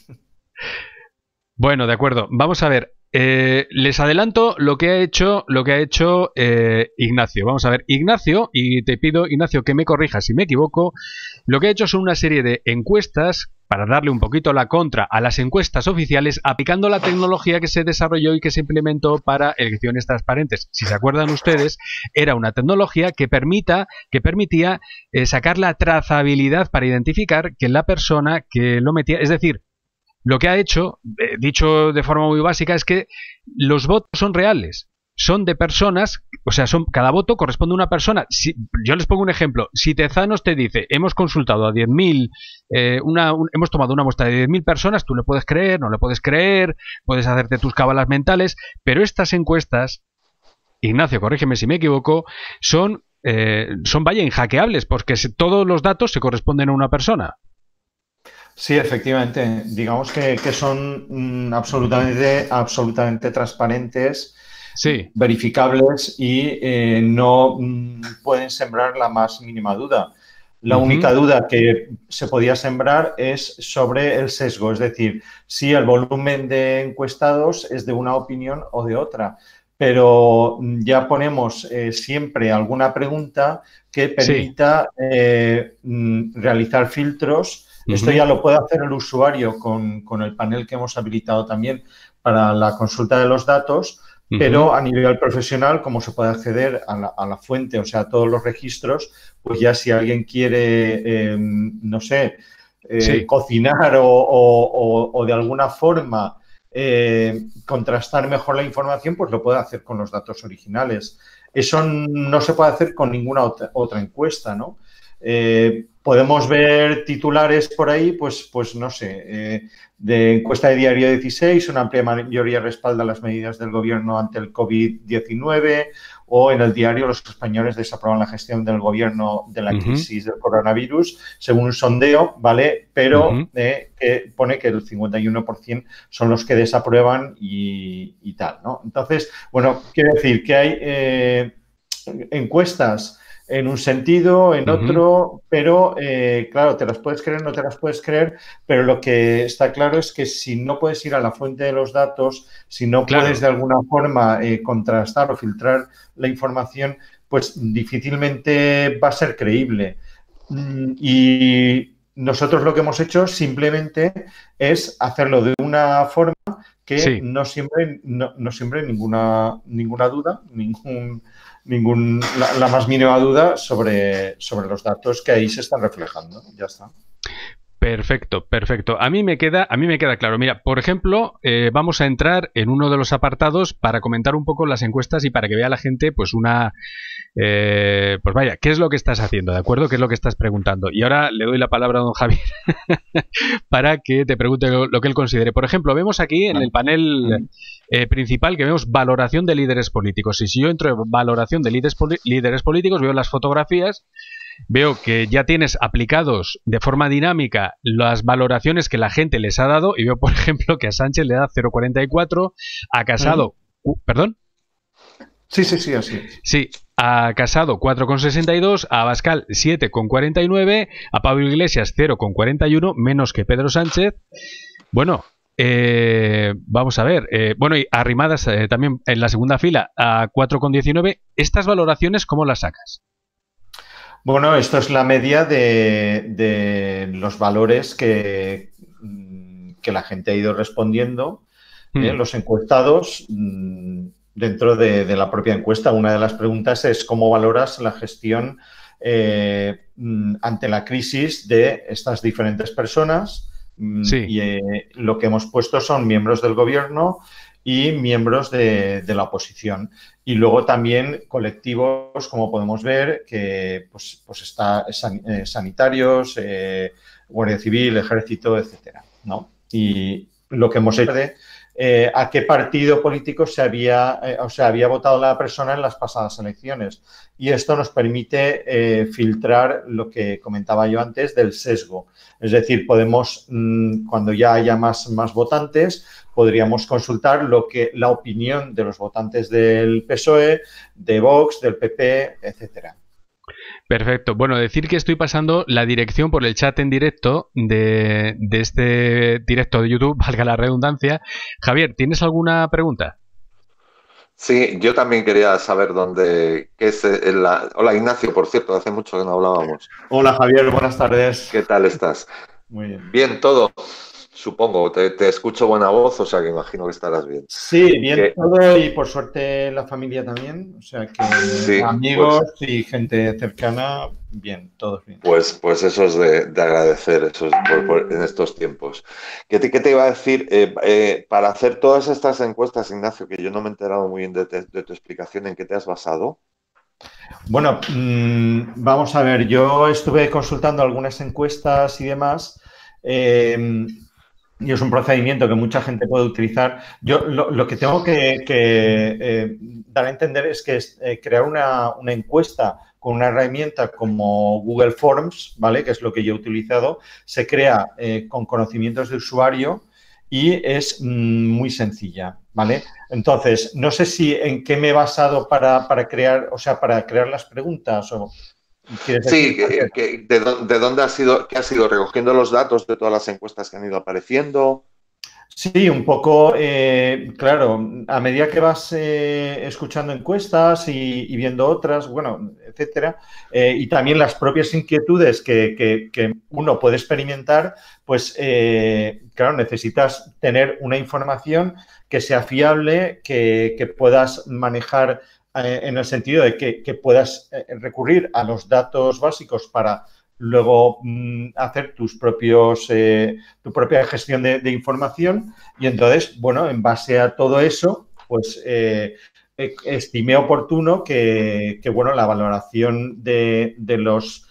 Bueno, de acuerdo. Vamos a ver. Eh, les adelanto lo que ha hecho, lo que ha hecho eh, Ignacio. Vamos a ver, Ignacio, y te pido, Ignacio, que me corrijas si me equivoco. Lo que ha hecho son una serie de encuestas para darle un poquito la contra a las encuestas oficiales, aplicando la tecnología que se desarrolló y que se implementó para elecciones transparentes. Si se acuerdan ustedes, era una tecnología que, permita, que permitía eh, sacar la trazabilidad para identificar que la persona que lo metía, es decir, lo que ha hecho, eh, dicho de forma muy básica, es que los votos son reales. Son de personas, o sea, son, cada voto corresponde a una persona. yo les pongo un ejemplo. Si Tezanos te dice, hemos consultado a 10.000, eh, hemos tomado una muestra de 10.000 personas, tú le puedes creer, no le puedes creer, puedes hacerte tus cábalas mentales, pero estas encuestas, Ignacio, corrígeme si me equivoco, son, eh, son vaya, injaqueables, porque todos los datos se corresponden a una persona. Sí, efectivamente. Digamos que, son mm, absolutamente, absolutamente transparentes, verificables y eh, no mm, pueden sembrar la más mínima duda. La única duda que se podía sembrar es sobre el sesgo, es decir, si el volumen de encuestados es de una opinión o de otra. Pero mm, ya ponemos eh, siempre alguna pregunta que permita eh, realizar filtros esto ya lo puede hacer el usuario con, el panel que hemos habilitado también para la consulta de los datos, pero a nivel profesional, como se puede acceder a la, a la, fuente, o sea, a todos los registros, pues ya si alguien quiere, eh, no sé, eh, cocinar o, de alguna forma eh, contrastar mejor la información, pues lo puede hacer con los datos originales. Eso no se puede hacer con ninguna otra encuesta, ¿no? Eh, podemos ver titulares por ahí, pues, pues no sé, eh, de encuesta de diario 16, una amplia mayoría respalda las medidas del gobierno ante el COVID-19, o en el diario los españoles desaprueban la gestión del gobierno de la crisis del coronavirus, según un sondeo, ¿vale? Pero eh, que pone que el 51% son los que desaprueban y, tal, ¿no? Entonces, bueno, quiero decir que hay encuestas en un sentido, en otro, pero eh, claro, te las puedes creer, no te las puedes creer, pero lo que está claro es que si no puedes ir a la fuente de los datos, si no puedes de alguna forma eh, contrastar o filtrar la información, pues difícilmente va a ser creíble. Mm, y nosotros lo que hemos hecho simplemente es hacerlo de una forma que no siempre no siempre ninguna, ninguna duda, ningún ningún, la, más mínima duda sobre, sobre los datos que ahí se están reflejando. Ya está. Perfecto, perfecto. A mí me queda, a mí me queda claro. Mira, por ejemplo, eh, vamos a entrar en uno de los apartados para comentar un poco las encuestas y para que vea la gente, pues una, eh, pues vaya, ¿qué es lo que estás haciendo, de acuerdo? ¿Qué es lo que estás preguntando? Y ahora le doy la palabra a don Javier para que te pregunte lo que él considere. Por ejemplo, vemos aquí en el panel mm. Eh, principal que vemos valoración de líderes políticos. Y si yo entro en valoración de líderes, políticos, veo las fotografías, veo que ya tienes aplicados de forma dinámica las valoraciones que la gente les ha dado y veo, por ejemplo, que a Sánchez le da 0,44, ha Casado... ¿Perdón? Sí, sí, sí, así. Sí, ha Casado 4,62, a Abascal 7,49, a Pablo Iglesias 0,41, menos que Pedro Sánchez. Bueno, eh, vamos a ver. Eh, bueno, y arrimadas eh, también en la segunda fila a 4,19. ¿Estas valoraciones cómo las sacas? Bueno, esto es la media de, los valores que, la gente ha ido respondiendo. Hmm. los encuestados, mm, dentro de, la propia encuesta, una de las preguntas es cómo valoras la gestión mm, ante la crisis de estas diferentes personas Mm, y eh, lo que hemos puesto son miembros del gobierno y miembros de, la oposición. Y luego también colectivos, como podemos ver, que pues, pues está eh, eh, sanitarios, Guardia Civil, Ejército, etcétera. Y lo que hemos hecho eh, a qué partido político se había, eh, o había votado la persona en las pasadas elecciones. Y esto nos permite eh, filtrar lo que comentaba yo antes del sesgo. Es decir, podemos, mm, cuando ya haya más, más votantes, podríamos consultar lo que, la opinión de los votantes del PSOE, de Vox, del PP, etcétera. Perfecto. Bueno, decir que estoy pasando la dirección por el chat en directo de, este directo de YouTube, valga la redundancia. Javier, ¿tienes alguna pregunta? Sí, yo también quería saber dónde. Qué es eh, la... Hola Ignacio, por cierto, hace mucho que no hablábamos. Hola Javier, buenas tardes. ¿Qué tal estás? Muy bien. Bien, todo supongo. Te, escucho buena voz, o sea que imagino que estarás bien. Sí, bien todo y por suerte la familia también. O sea que pues amigos y gente cercana, bien, todo bien. Pues, pues eso es de, agradecer en estos tiempos. ¿Qué te, iba a decir? Eh, eh, para hacer todas estas encuestas, Ignacio, que yo no me he enterado muy bien de, tu explicación, ¿en qué te has basado? Bueno, mm, vamos a ver, yo estuve consultando algunas encuestas y demás. Eh, y es un procedimiento que mucha gente puede utilizar. Yo lo, que tengo que, eh, dar a entender es que eh, crear una, encuesta con una herramienta como Google Forms, ¿vale? Que es lo que yo he utilizado, se crea eh, con conocimientos de usuario y es mm, muy sencilla, ¿vale? Entonces, no sé si en qué me he basado para, para crear, o sea, para crear las preguntas o... Sí, de, dónde ha sido, ¿Qué ha sido recogiendo los datos de todas las encuestas que han ido apareciendo. Sí, un poco, eh, claro, a medida que vas eh, escuchando encuestas y, viendo otras, bueno, etcétera, eh, y también las propias inquietudes que, uno puede experimentar, pues claro, necesitas tener una información que sea fiable, que puedas manejar eh, en el sentido de que, puedas eh, recurrir a los datos básicos para luego mm, hacer tus propios, eh, tu propia gestión de, información y entonces, bueno, en base a todo eso, pues e, estimé oportuno que, que, bueno, la valoración de, de los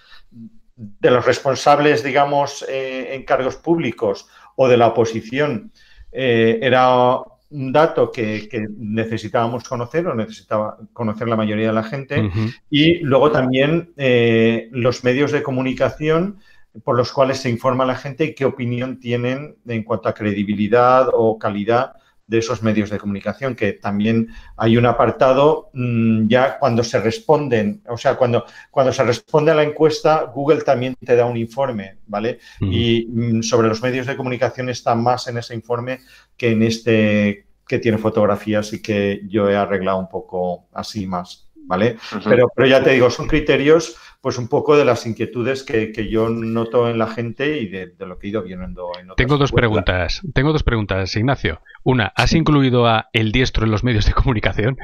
de los responsables, digamos, en cargos públicos o de la oposición era un dato que, necesitábamos conocer o necesitaba conocer la mayoría de la gente. Y luego también eh, los medios de comunicación por los cuales se informa la gente y qué opinión tienen en cuanto a credibilidad o calidad de esos medios de comunicación, que también hay un apartado mm, ya cuando se responden, o sea, cuando, cuando se responde a la encuesta, Google también te da un informe, ¿vale? Y mm, sobre los medios de comunicación está más en ese informe que en este que tiene fotografías y que yo he arreglado un poco así más, ¿vale? pero, pero ya te digo, son criterios pues un poco de las inquietudes que, yo noto en la gente y de, lo que he ido viendo en Tengo dos preguntas. Tengo dos preguntas, Ignacio. Una, ¿has incluido a El Diestro en los medios de comunicación?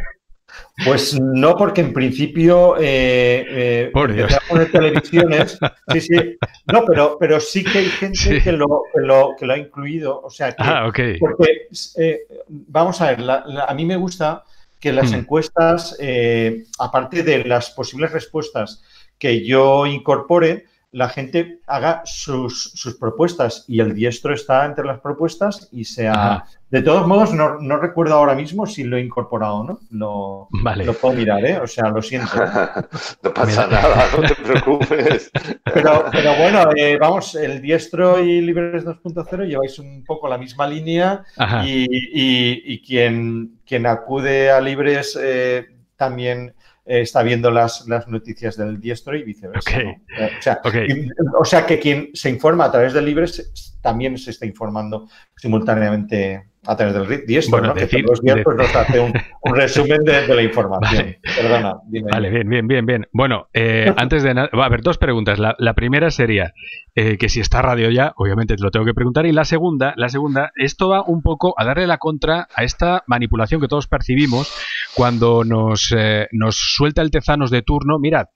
Pues no, porque en principio eh, eh, Por Dios. televisiones. Sí, sí. No, pero, pero sí que hay gente que, lo, que, lo, ha incluido. O sea, ah, porque eh, vamos a ver, a mí me gusta que las mm. encuestas, aparte de las posibles respuestas que yo incorpore, la gente haga sus, propuestas y el diestro está entre las propuestas y sea... De todos modos, no, recuerdo ahora mismo si lo he incorporado o no. Lo, puedo mirar, ¿eh? O sea, lo siento. no pasa nada, no te preocupes. pero, pero bueno, eh, vamos, el diestro y Libres 2.0 lleváis un poco la misma línea y, quien, quien acude a Libres eh, también eh, está viendo las, las, noticias del diestro y viceversa. Eh, o, sea, que quien se informa a través de libres también se está informando simultáneamente a través del RIT. Y bueno, decir, pues, nos hace un, resumen de, la información. Perdona, Vale, bien, bien, bien, bien. Bueno, eh, antes de nada, va a ver dos preguntas. La, primera sería eh, que si está radio ya, obviamente te lo tengo que preguntar. Y la segunda, la segunda, esto va un poco a darle la contra a esta manipulación que todos percibimos cuando nos, eh, nos suelta el tezanos de turno. Mirad,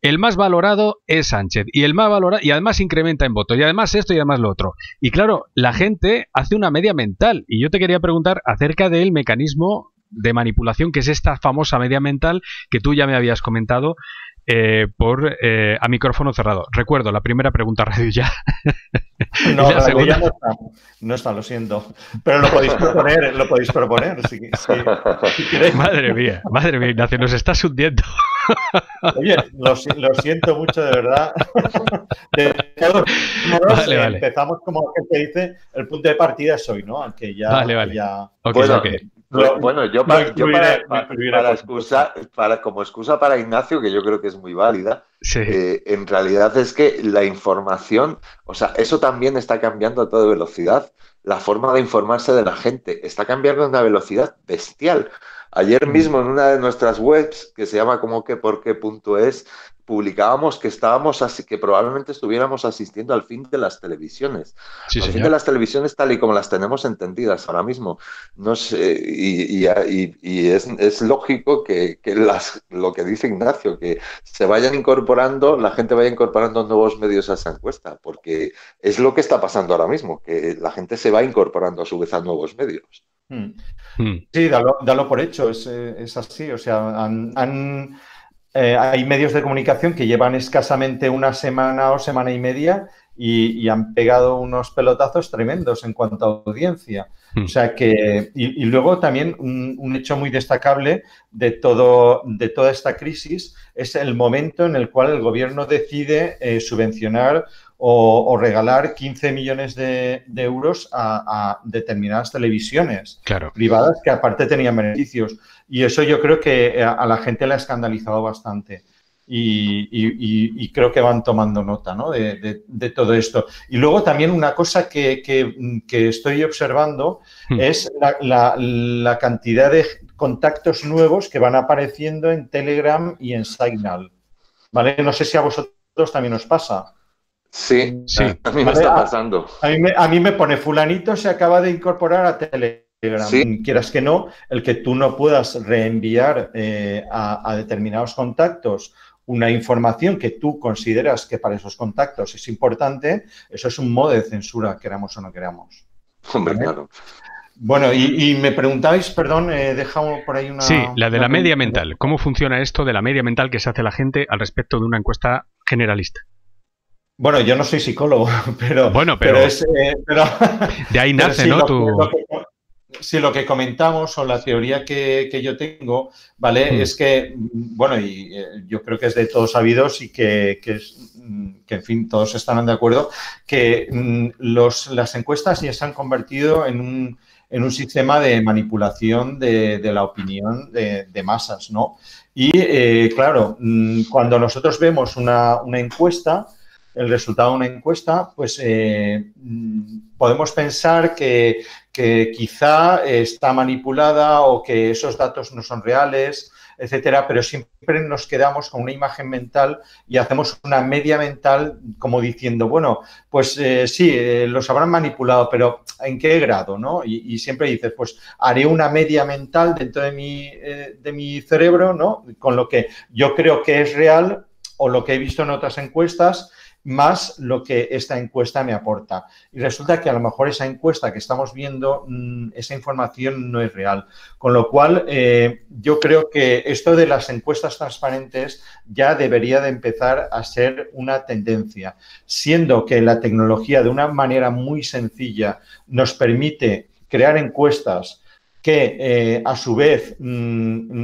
el más valorado es Sánchez y el más valorado y además incrementa en votos y además esto y además lo otro. Y claro, la gente hace una media mental y yo te quería preguntar acerca del mecanismo de manipulación que es esta famosa media mental que tú ya me habías comentado eh, por eh, a micrófono cerrado. Recuerdo, la primera pregunta radio ya. No, no está, no lo siento. Pero lo podéis proponer, lo podéis proponer. madre mía, madre mía, Ignacio, nos está hundiendo. Oye, lo, siento mucho, de verdad. Eh, empezamos como que te dice, el punto de partida es hoy, ¿no? Aunque ya... Vale, vale. Ya... Okay, pues, bueno, yo, para, excusa, como excusa para Ignacio, que yo creo que es muy válida, eh, en realidad es que la información, o sea, eso también está cambiando a toda velocidad. La forma de informarse de la gente está cambiando a una velocidad bestial. Ayer mm. mismo en una de nuestras webs, que se llama como que por punto es, publicábamos que estábamos así que probablemente estuviéramos asistiendo al fin de las televisiones. al fin de las televisiones tal y como las tenemos entendidas ahora mismo. No y, es, lógico que, las, lo que dice Ignacio, que se vayan incorporando, la gente vaya incorporando nuevos medios a esa encuesta, porque es lo que está pasando ahora mismo, que la gente se va incorporando a su vez a nuevos medios. Hmm. Hmm. Sí, dalo, dalo, por hecho, es, eh, es así. O sea, han eh, hay medios de comunicación que llevan escasamente una semana o semana y media y, han pegado unos pelotazos tremendos en cuanto a audiencia. Hmm. O sea que, y, luego también un, hecho muy destacable de, todo, de toda esta crisis es el momento en el cual el gobierno decide eh, subvencionar o, regalar 15 millones de, euros a, determinadas televisiones privadas que aparte tenían beneficios. Y eso yo creo que eh, a, la gente le ha escandalizado bastante. Y, creo que van tomando nota de, todo esto. Y luego también una cosa que, mm, estoy observando hmm. es la, cantidad de contactos nuevos que van apareciendo en Telegram y en Signal. ¿vale? No sé si a vosotros también os pasa. Sí, sí. a mí me está pasando. A, mí me, pone fulanito se acaba de incorporar a Telegram. Quieras que no, el que tú no puedas reenviar eh, a, determinados contactos una información que tú consideras que para esos contactos es importante, eso es un modo de censura, queramos o no queramos. Hombre, claro. Bueno, y, me preguntáis, perdón, eh, dejamos por ahí una... Sí, la de la media mental. ¿Cómo funciona esto de la media mental que se hace la gente al respecto de una encuesta generalista? Bueno, yo no soy psicólogo, pero. Bueno, pero. Eh, de ahí nace, ¿no? lo que, lo que comentamos o la teoría que, que yo tengo, ¿vale? Hmm. Es que, bueno, y eh, yo creo que es de todos sabidos y que, que, mm, en fin, todos estarán de acuerdo, que mm, los, las encuestas ya se han convertido en un, en un sistema de manipulación de, de la opinión de, de, masas, ¿no? Y, eh, claro, mm, cuando nosotros vemos una, una encuesta, el resultado de una encuesta, pues eh, podemos pensar que, quizá está manipulada o que esos datos no son reales, etcétera, pero siempre nos quedamos con una imagen mental y hacemos una media mental como diciendo, bueno, pues eh, sí, eh, los habrán manipulado, pero ¿en qué grado? ¿no? Y, siempre dices, pues haré una media mental dentro de mi, de mi cerebro, ¿no? Con lo que yo creo que es real o lo que he visto en otras encuestas más lo que esta encuesta me aporta. Y resulta que a lo mejor esa encuesta que estamos viendo, mm, esa información no es real. Con lo cual, eh, yo creo que esto de las encuestas transparentes ya debería de empezar a ser una tendencia, siendo que la tecnología de una manera muy sencilla nos permite crear encuestas que eh, a su vez mm,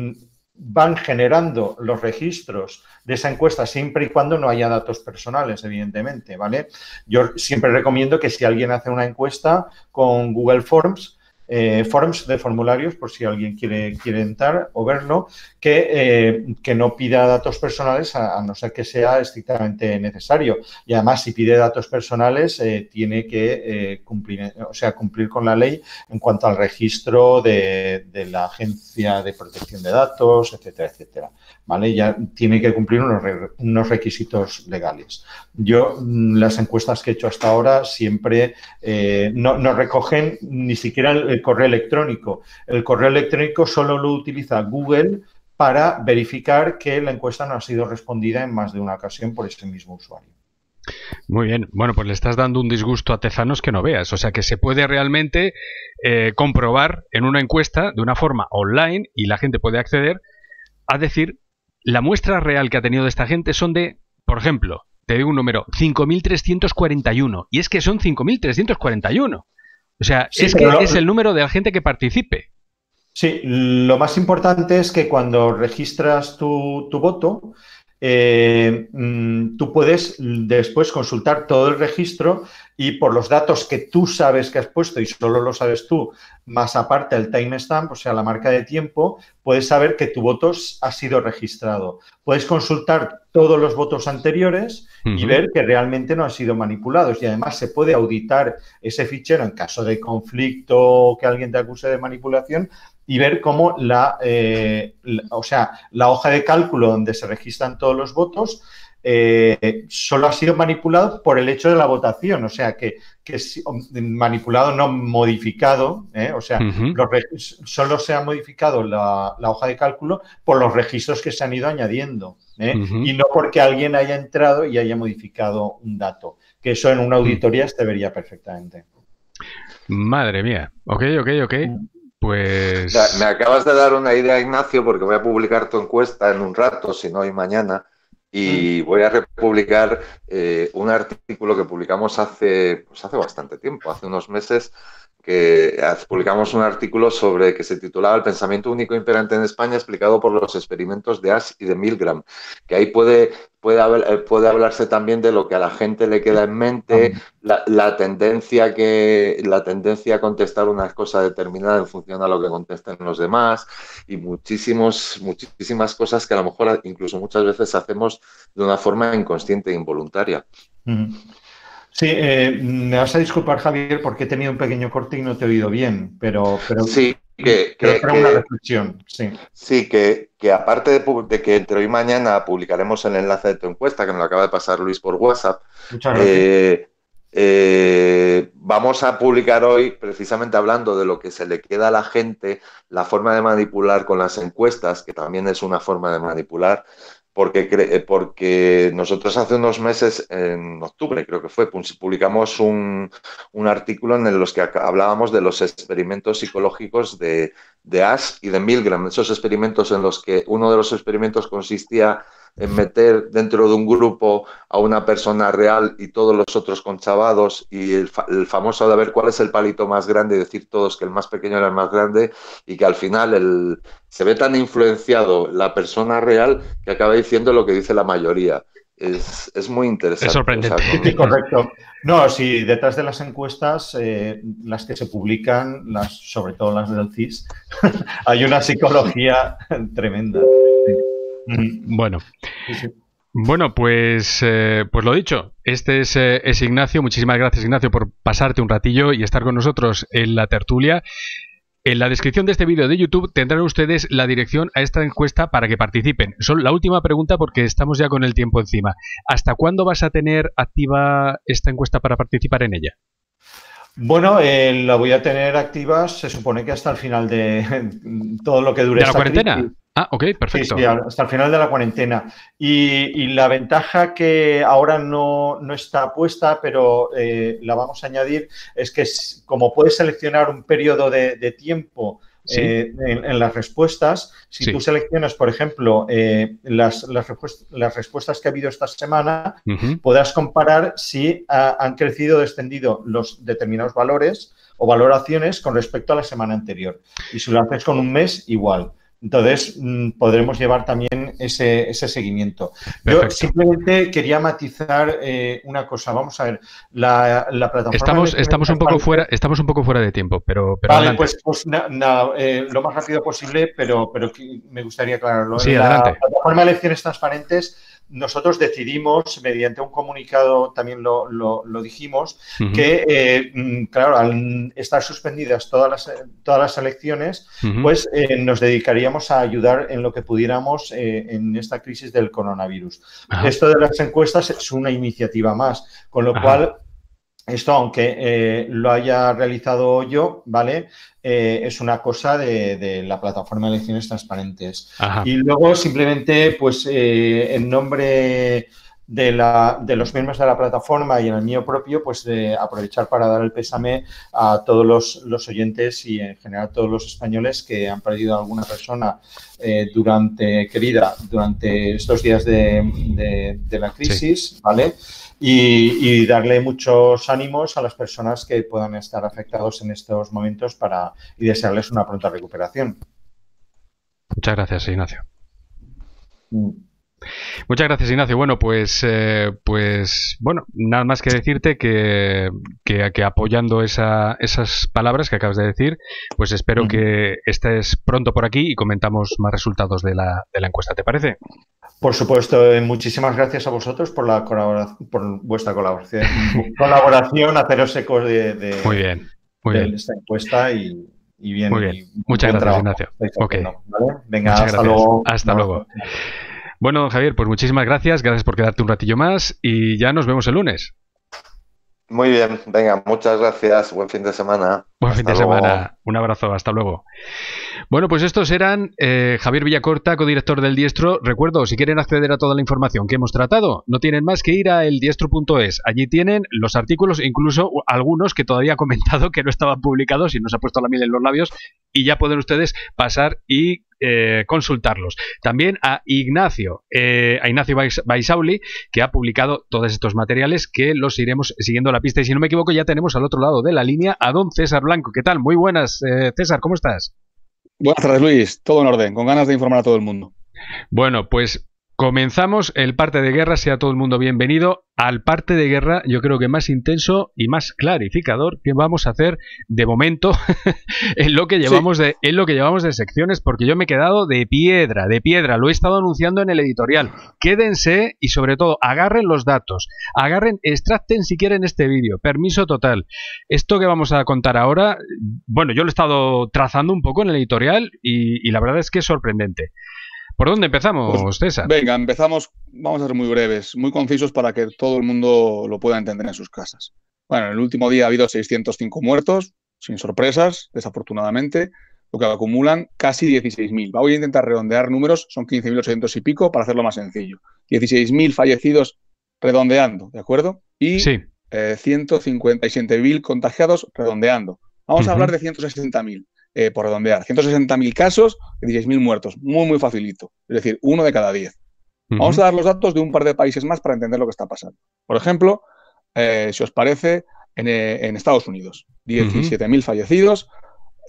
mm, van generando los registros de esa encuesta, siempre y cuando no haya datos personales, evidentemente, ¿vale? Yo siempre recomiendo que si alguien hace una encuesta con Google Forms, eh, forms de formularios, por si alguien quiere, quiere entrar o verlo, que, eh, no pida datos personales a, no ser que sea estrictamente necesario. Y además, si pide datos personales, eh, tiene que cumplir, o sea, cumplir con la ley en cuanto al registro de, de la Agencia de Protección de Datos, etcétera, etcétera. ¿vale? Ya tiene que cumplir unos, requisitos legales. Yo, mm, las encuestas que he hecho hasta ahora siempre eh, no, recogen ni siquiera el, correo electrónico. El correo electrónico solo lo utiliza Google para verificar que la encuesta no ha sido respondida en más de una ocasión por ese mismo usuario. Muy bien, bueno, pues le estás dando un disgusto a Tezanos que no veas, o sea que se puede realmente eh, comprobar en una encuesta de una forma online y la gente puede acceder a decir la muestra real que ha tenido de esta gente son de, por ejemplo, te digo un número, 5.341. Y es que son 5.341. O sea, es que es el número de la gente que participe. Sí, lo más importante es que cuando registras tu, tu voto, eh, mm, tú puedes después consultar todo el registro y por los datos que tú sabes que has puesto y solo lo sabes tú, más aparte el timestamp, o sea, la marca de tiempo, puedes saber que tu voto ha sido registrado. Puedes consultar todos los votos anteriores y ver que realmente no han sido manipulados. Y además se puede auditar ese fichero en caso de conflicto o que alguien te acuse de manipulación y ver cómo eh, la, o sea, la hoja de cálculo donde se registran todos los votos eh, solo ha sido manipulado por el hecho de la votación, o sea, que, es manipulado, no modificado, ¿eh? o sea, solo se ha modificado la, hoja de cálculo por los registros que se han ido añadiendo, y no porque alguien haya entrado y haya modificado un dato, que eso en una mm. auditoría se vería perfectamente. Madre mía, ok, ok, ok. Mm. Pues. Me acabas de dar una idea, Ignacio, porque voy a publicar tu encuesta en un rato, si no hoy mañana, y mm. voy a republicar eh, un artículo que publicamos hace, pues, hace bastante tiempo, hace unos meses, que ah, publicamos un artículo sobre que se titulaba El pensamiento único e imperante en España explicado por los experimentos de Ash y de Milgram, que ahí puede, puede, eh, puede hablarse también de lo que a la gente le queda en mente, la, tendencia que, la tendencia a contestar una cosa determinada en función a lo que contesten los demás y muchísimos, muchísimas cosas que a lo mejor incluso muchas veces hacemos de una forma inconsciente e involuntaria. Sí, eh, me vas a disculpar, Javier, porque he tenido un pequeño corte y no te he oído bien, pero, pero sí, que, que, una reflexión. Sí, sí que, aparte de, que entre hoy y mañana publicaremos el enlace de tu encuesta, que nos acaba de pasar Luis por WhatsApp, eh, eh, vamos a publicar hoy, precisamente hablando de lo que se le queda a la gente, la forma de manipular con las encuestas, que también es una forma de manipular, porque, eh, porque nosotros hace unos meses, en octubre creo que fue, publicamos un, un artículo en el que hablábamos de los experimentos psicológicos de, de Ash y de Milgram, esos experimentos en los que uno de los experimentos consistía en meter dentro de un grupo a una persona real y todos los otros conchavados y el, famoso de ver cuál es el palito más grande y decir todos que el más pequeño era el más grande y que al final el, se ve tan influenciado la persona real que acaba diciendo lo que dice la mayoría es, muy interesante. Es sorprendente. correcto. No, sí, detrás de las encuestas, eh, las que se publican, las, sobre todo las del CIS, hay una psicología tremenda. Mm, bueno. Bueno, pues, eh, pues lo dicho, este es, eh, es Ignacio. Muchísimas gracias, Ignacio, por pasarte un ratillo y estar con nosotros en la tertulia. En la descripción de este vídeo de YouTube tendrán ustedes la dirección a esta encuesta para que participen. Son la última pregunta porque estamos ya con el tiempo encima. ¿Hasta cuándo vas a tener activa esta encuesta para participar en ella? Bueno, eh, la voy a tener activa, se supone que hasta el final de todo lo que dure. ¿De la cuarentena? Ah, ok, perfecto. hasta el final de la cuarentena. Y, la ventaja que ahora no, está puesta, pero eh, la vamos a añadir, es que como puedes seleccionar un periodo de, tiempo eh, en, las respuestas, si tú seleccionas, por ejemplo, eh, las, las, respuestas que ha habido esta semana, puedas podrás comparar si ah, han crecido o descendido los determinados valores o valoraciones con respecto a la semana anterior. Y si lo haces con un mes, igual. Entonces, mm, podremos llevar también ese, ese seguimiento. Yo simplemente quería matizar eh, una cosa. Vamos a ver, la, plataforma... Estamos, estamos, un poco fuera, estamos un poco fuera de tiempo, pero... vale, pues, pues eh, lo más rápido posible, pero, pero me gustaría aclararlo. ¿eh? Sí, la adelante. plataforma de elecciones transparentes nosotros decidimos, mediante un comunicado, también lo, dijimos, que, eh, mm, claro, al estar suspendidas todas las, elecciones, pues eh, nos dedicaríamos a ayudar en lo que pudiéramos eh, en esta crisis del coronavirus. Esto de las encuestas es una iniciativa más, con lo cual esto, aunque lo haya realizado yo, ¿vale? Eh, es una cosa de, la plataforma de elecciones transparentes. Y luego simplemente, pues, eh, en nombre de, la, de, los miembros de la plataforma y en el mío propio, pues aprovechar para dar el pésame a todos los, oyentes y en general a todos los españoles que han perdido a alguna persona eh, durante, querida, durante estos días de, la crisis, ¿vale? y, darle muchos ánimos a las personas que puedan estar afectados en estos momentos para, y desearles una pronta recuperación. Muchas gracias, Ignacio. Mm. Muchas gracias, Ignacio. Bueno, pues, eh, pues bueno, nada más que decirte que, que, apoyando esa, esas palabras que acabas de decir, pues espero que estés pronto por aquí y comentamos más resultados de la, de la encuesta, ¿te parece? Por supuesto, eh, muchísimas gracias a vosotros por la colaboración, por vuestra colaboración, colaboración haceros eco de, de, muy bien, esta encuesta y, y bien. Muchas gracias, Ignacio. Okay. Venga, hasta luego. Hasta luego. Bueno, don Javier, pues muchísimas gracias. Gracias por quedarte un ratillo más y ya nos vemos el lunes. Muy bien, venga, muchas gracias. Buen fin de semana. Buen fin de semana. Un abrazo, hasta luego. Bueno, pues estos eran eh, Javier Villacorta, codirector del Diestro. Recuerdo, si quieren acceder a toda la información que hemos tratado, no tienen más que ir a eldiestro.es. Allí tienen los artículos, incluso algunos que todavía ha comentado que no estaban publicados y nos ha puesto la miel en los labios. Y ya pueden ustedes pasar y eh, consultarlos. También a Ignacio, eh, a Ignacio Baisauli, que ha publicado todos estos materiales que los iremos siguiendo la pista. Y si no me equivoco, ya tenemos al otro lado de la línea a don César Blanco. ¿Qué tal? Muy buenas, eh, César, ¿cómo estás? Buenas tardes, Luis. Todo en orden, con ganas de informar a todo el mundo. Bueno, pues Comenzamos el parte de guerra, sea todo el mundo bienvenido al parte de guerra yo creo que más intenso y más clarificador que vamos a hacer de momento en, lo que llevamos de, en lo que llevamos de secciones porque yo me he quedado de piedra, de piedra, lo he estado anunciando en el editorial. Quédense y sobre todo agarren los datos, agarren, extracten si quieren este vídeo, permiso total. Esto que vamos a contar ahora, bueno, yo lo he estado trazando un poco en el editorial y, y la verdad es que es sorprendente. ¿Por dónde empezamos, pues, César? Venga, empezamos, vamos a ser muy breves, muy concisos para que todo el mundo lo pueda entender en sus casas. Bueno, en el último día ha habido 605 muertos, sin sorpresas, desafortunadamente, lo que acumulan casi 16.000. Voy a intentar redondear números, son 15.800 y pico para hacerlo más sencillo. 16.000 fallecidos redondeando, ¿de acuerdo? Y sí. eh, 157.000 contagiados redondeando. Vamos a hablar de 160.000. Eh, por redondear, 160.000 casos y 16.000 muertos. Muy, muy facilito. Es decir, uno de cada diez. Vamos a dar los datos de un par de países más para entender lo que está pasando. Por ejemplo, eh, si os parece, en, eh, Estados Unidos, 17.000 fallecidos,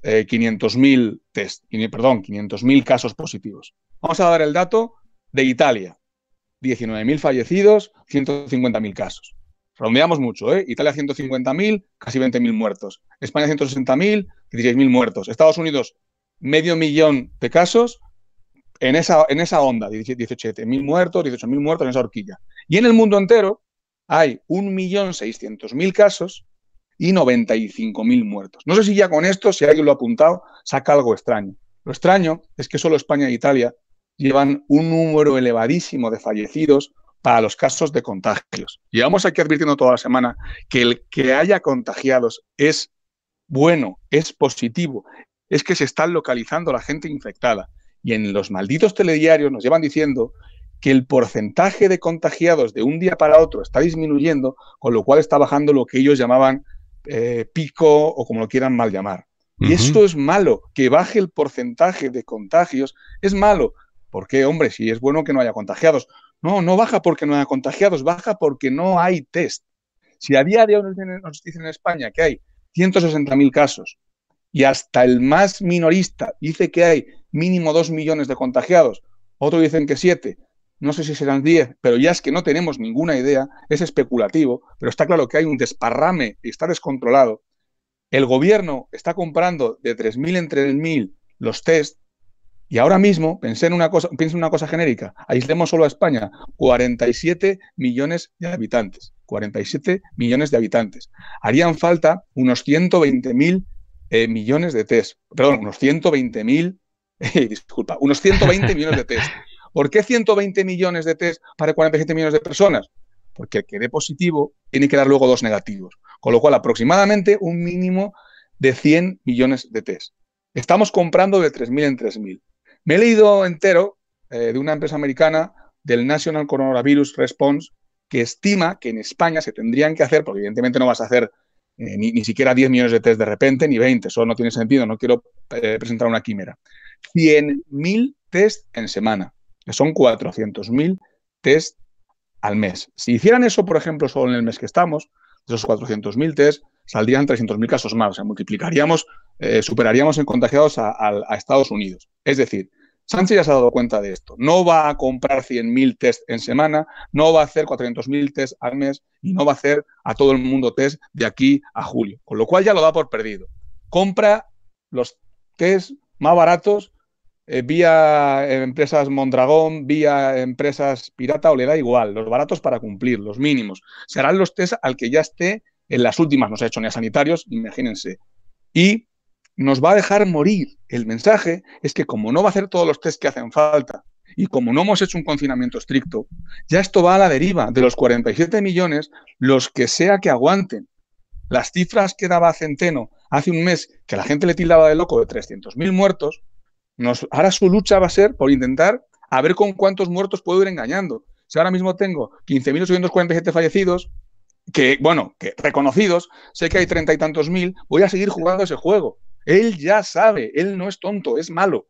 500.000 test, perdón, 500.000 casos positivos. Vamos a dar el dato de Italia, 19.000 fallecidos, 150.000 casos. Rondeamos mucho, ¿eh? Italia 150.000, casi 20.000 muertos. España 160.000, 16.000 muertos. Estados Unidos, medio millón de casos en esa, en esa onda, 18.000 muertos, 18.000 muertos en esa horquilla. Y en el mundo entero hay 1.600.000 casos y 95.000 muertos. No sé si ya con esto, si alguien lo ha apuntado, saca algo extraño. Lo extraño es que solo España e Italia llevan un número elevadísimo de fallecidos para los casos de contagios. Llevamos aquí advirtiendo toda la semana que el que haya contagiados es bueno, es positivo, es que se está localizando la gente infectada. Y en los malditos telediarios nos llevan diciendo que el porcentaje de contagiados de un día para otro está disminuyendo, con lo cual está bajando lo que ellos llamaban eh, pico o como lo quieran mal llamar. Y esto es malo, que baje el porcentaje de contagios es malo. Porque, hombre, si es bueno que no haya contagiados, no, no baja porque no hay contagiados, baja porque no hay test. Si a día de hoy nos dicen en España que hay 160.000 casos y hasta el más minorista dice que hay mínimo 2 millones de contagiados, otros dicen que 7, no sé si serán 10, pero ya es que no tenemos ninguna idea, es especulativo, pero está claro que hay un desparrame y está descontrolado. El gobierno está comprando de 3.000 entre mil los test y ahora mismo, pensé en una cosa, piensa en una cosa genérica, aislemos solo a España, 47 millones de habitantes, 47 millones de habitantes. Harían falta unos 120 mil eh, millones de test, perdón, unos 120 mil, eh, disculpa, unos 120 millones de test. ¿Por qué 120 millones de test para 47 millones de personas? Porque el que dé positivo tiene que dar luego dos negativos, con lo cual aproximadamente un mínimo de 100 millones de test. Estamos comprando de 3.000 en 3.000. Me he leído entero eh, de una empresa americana del National Coronavirus Response que estima que en España se tendrían que hacer, porque evidentemente no vas a hacer eh, ni, siquiera 10 millones de test de repente, ni 20, eso no tiene sentido, no quiero eh, presentar una quimera. 100.000 test en semana, que son 400.000 test al mes. Si hicieran eso, por ejemplo, solo en el mes que estamos, esos 400.000 test, saldrían 300.000 casos más. O sea, multiplicaríamos, eh, superaríamos en contagiados a, Estados Unidos. Es decir, Sánchez ya se ha dado cuenta de esto. No va a comprar 100.000 test en semana, no va a hacer 400.000 test al mes y no va a hacer a todo el mundo test de aquí a julio. Con lo cual ya lo da por perdido. Compra los test más baratos eh, vía empresas Mondragón, vía empresas pirata o le da igual, los baratos para cumplir, los mínimos. Serán los test al que ya esté en las últimas no se ha hecho ni a sanitarios, imagínense. Y nos va a dejar morir. El mensaje es que como no va a hacer todos los test que hacen falta y como no hemos hecho un confinamiento estricto, ya esto va a la deriva. De los 47 millones, los que sea que aguanten. Las cifras que daba Centeno hace un mes, que la gente le tildaba de loco de 300.000 muertos, nos, ahora su lucha va a ser por intentar a ver con cuántos muertos puedo ir engañando. Si ahora mismo tengo 15.847 fallecidos, que, bueno, que reconocidos, sé que hay treinta y tantos mil, voy a seguir jugando ese juego. Él ya sabe, él no es tonto, es malo.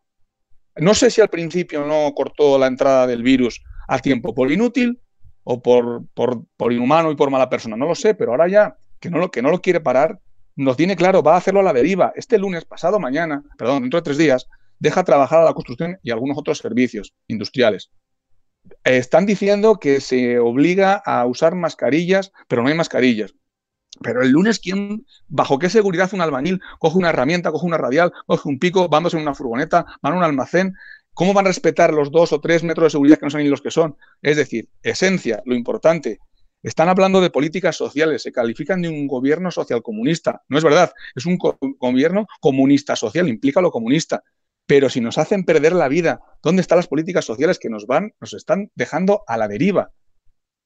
No sé si al principio no cortó la entrada del virus a tiempo por inútil o por, por, inhumano y por mala persona, no lo sé, pero ahora ya que no lo, que no lo quiere parar, nos tiene claro, va a hacerlo a la deriva. Este lunes, pasado mañana, perdón, dentro de tres días, deja trabajar a la construcción y algunos otros servicios industriales están diciendo que se obliga a usar mascarillas, pero no hay mascarillas. Pero el lunes, ¿quién, ¿bajo qué seguridad un albañil coge una herramienta, coge una radial, coge un pico, vamos en una furgoneta, van a un almacén? ¿Cómo van a respetar los dos o tres metros de seguridad que no son ni los que son? Es decir, esencia, lo importante. Están hablando de políticas sociales, se califican de un gobierno socialcomunista. No es verdad, es un gobierno comunista social, implica lo comunista. Pero si nos hacen perder la vida, ¿dónde están las políticas sociales que nos van, nos están dejando a la deriva?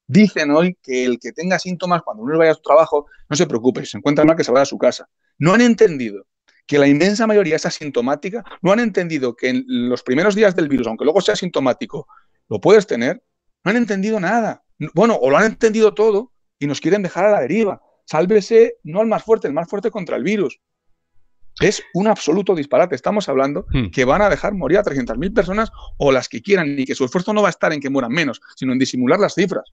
Dicen hoy que el que tenga síntomas cuando uno vaya a su trabajo, no se preocupe, si se encuentra mal que se vaya a su casa. No han entendido que la inmensa mayoría es asintomática, no han entendido que en los primeros días del virus, aunque luego sea sintomático, lo puedes tener, no han entendido nada. Bueno, o lo han entendido todo y nos quieren dejar a la deriva. Sálvese no al más fuerte, el más fuerte contra el virus. Es un absoluto disparate. Estamos hablando hmm. que van a dejar morir a 300.000 personas o las que quieran y que su esfuerzo no va a estar en que mueran menos, sino en disimular las cifras.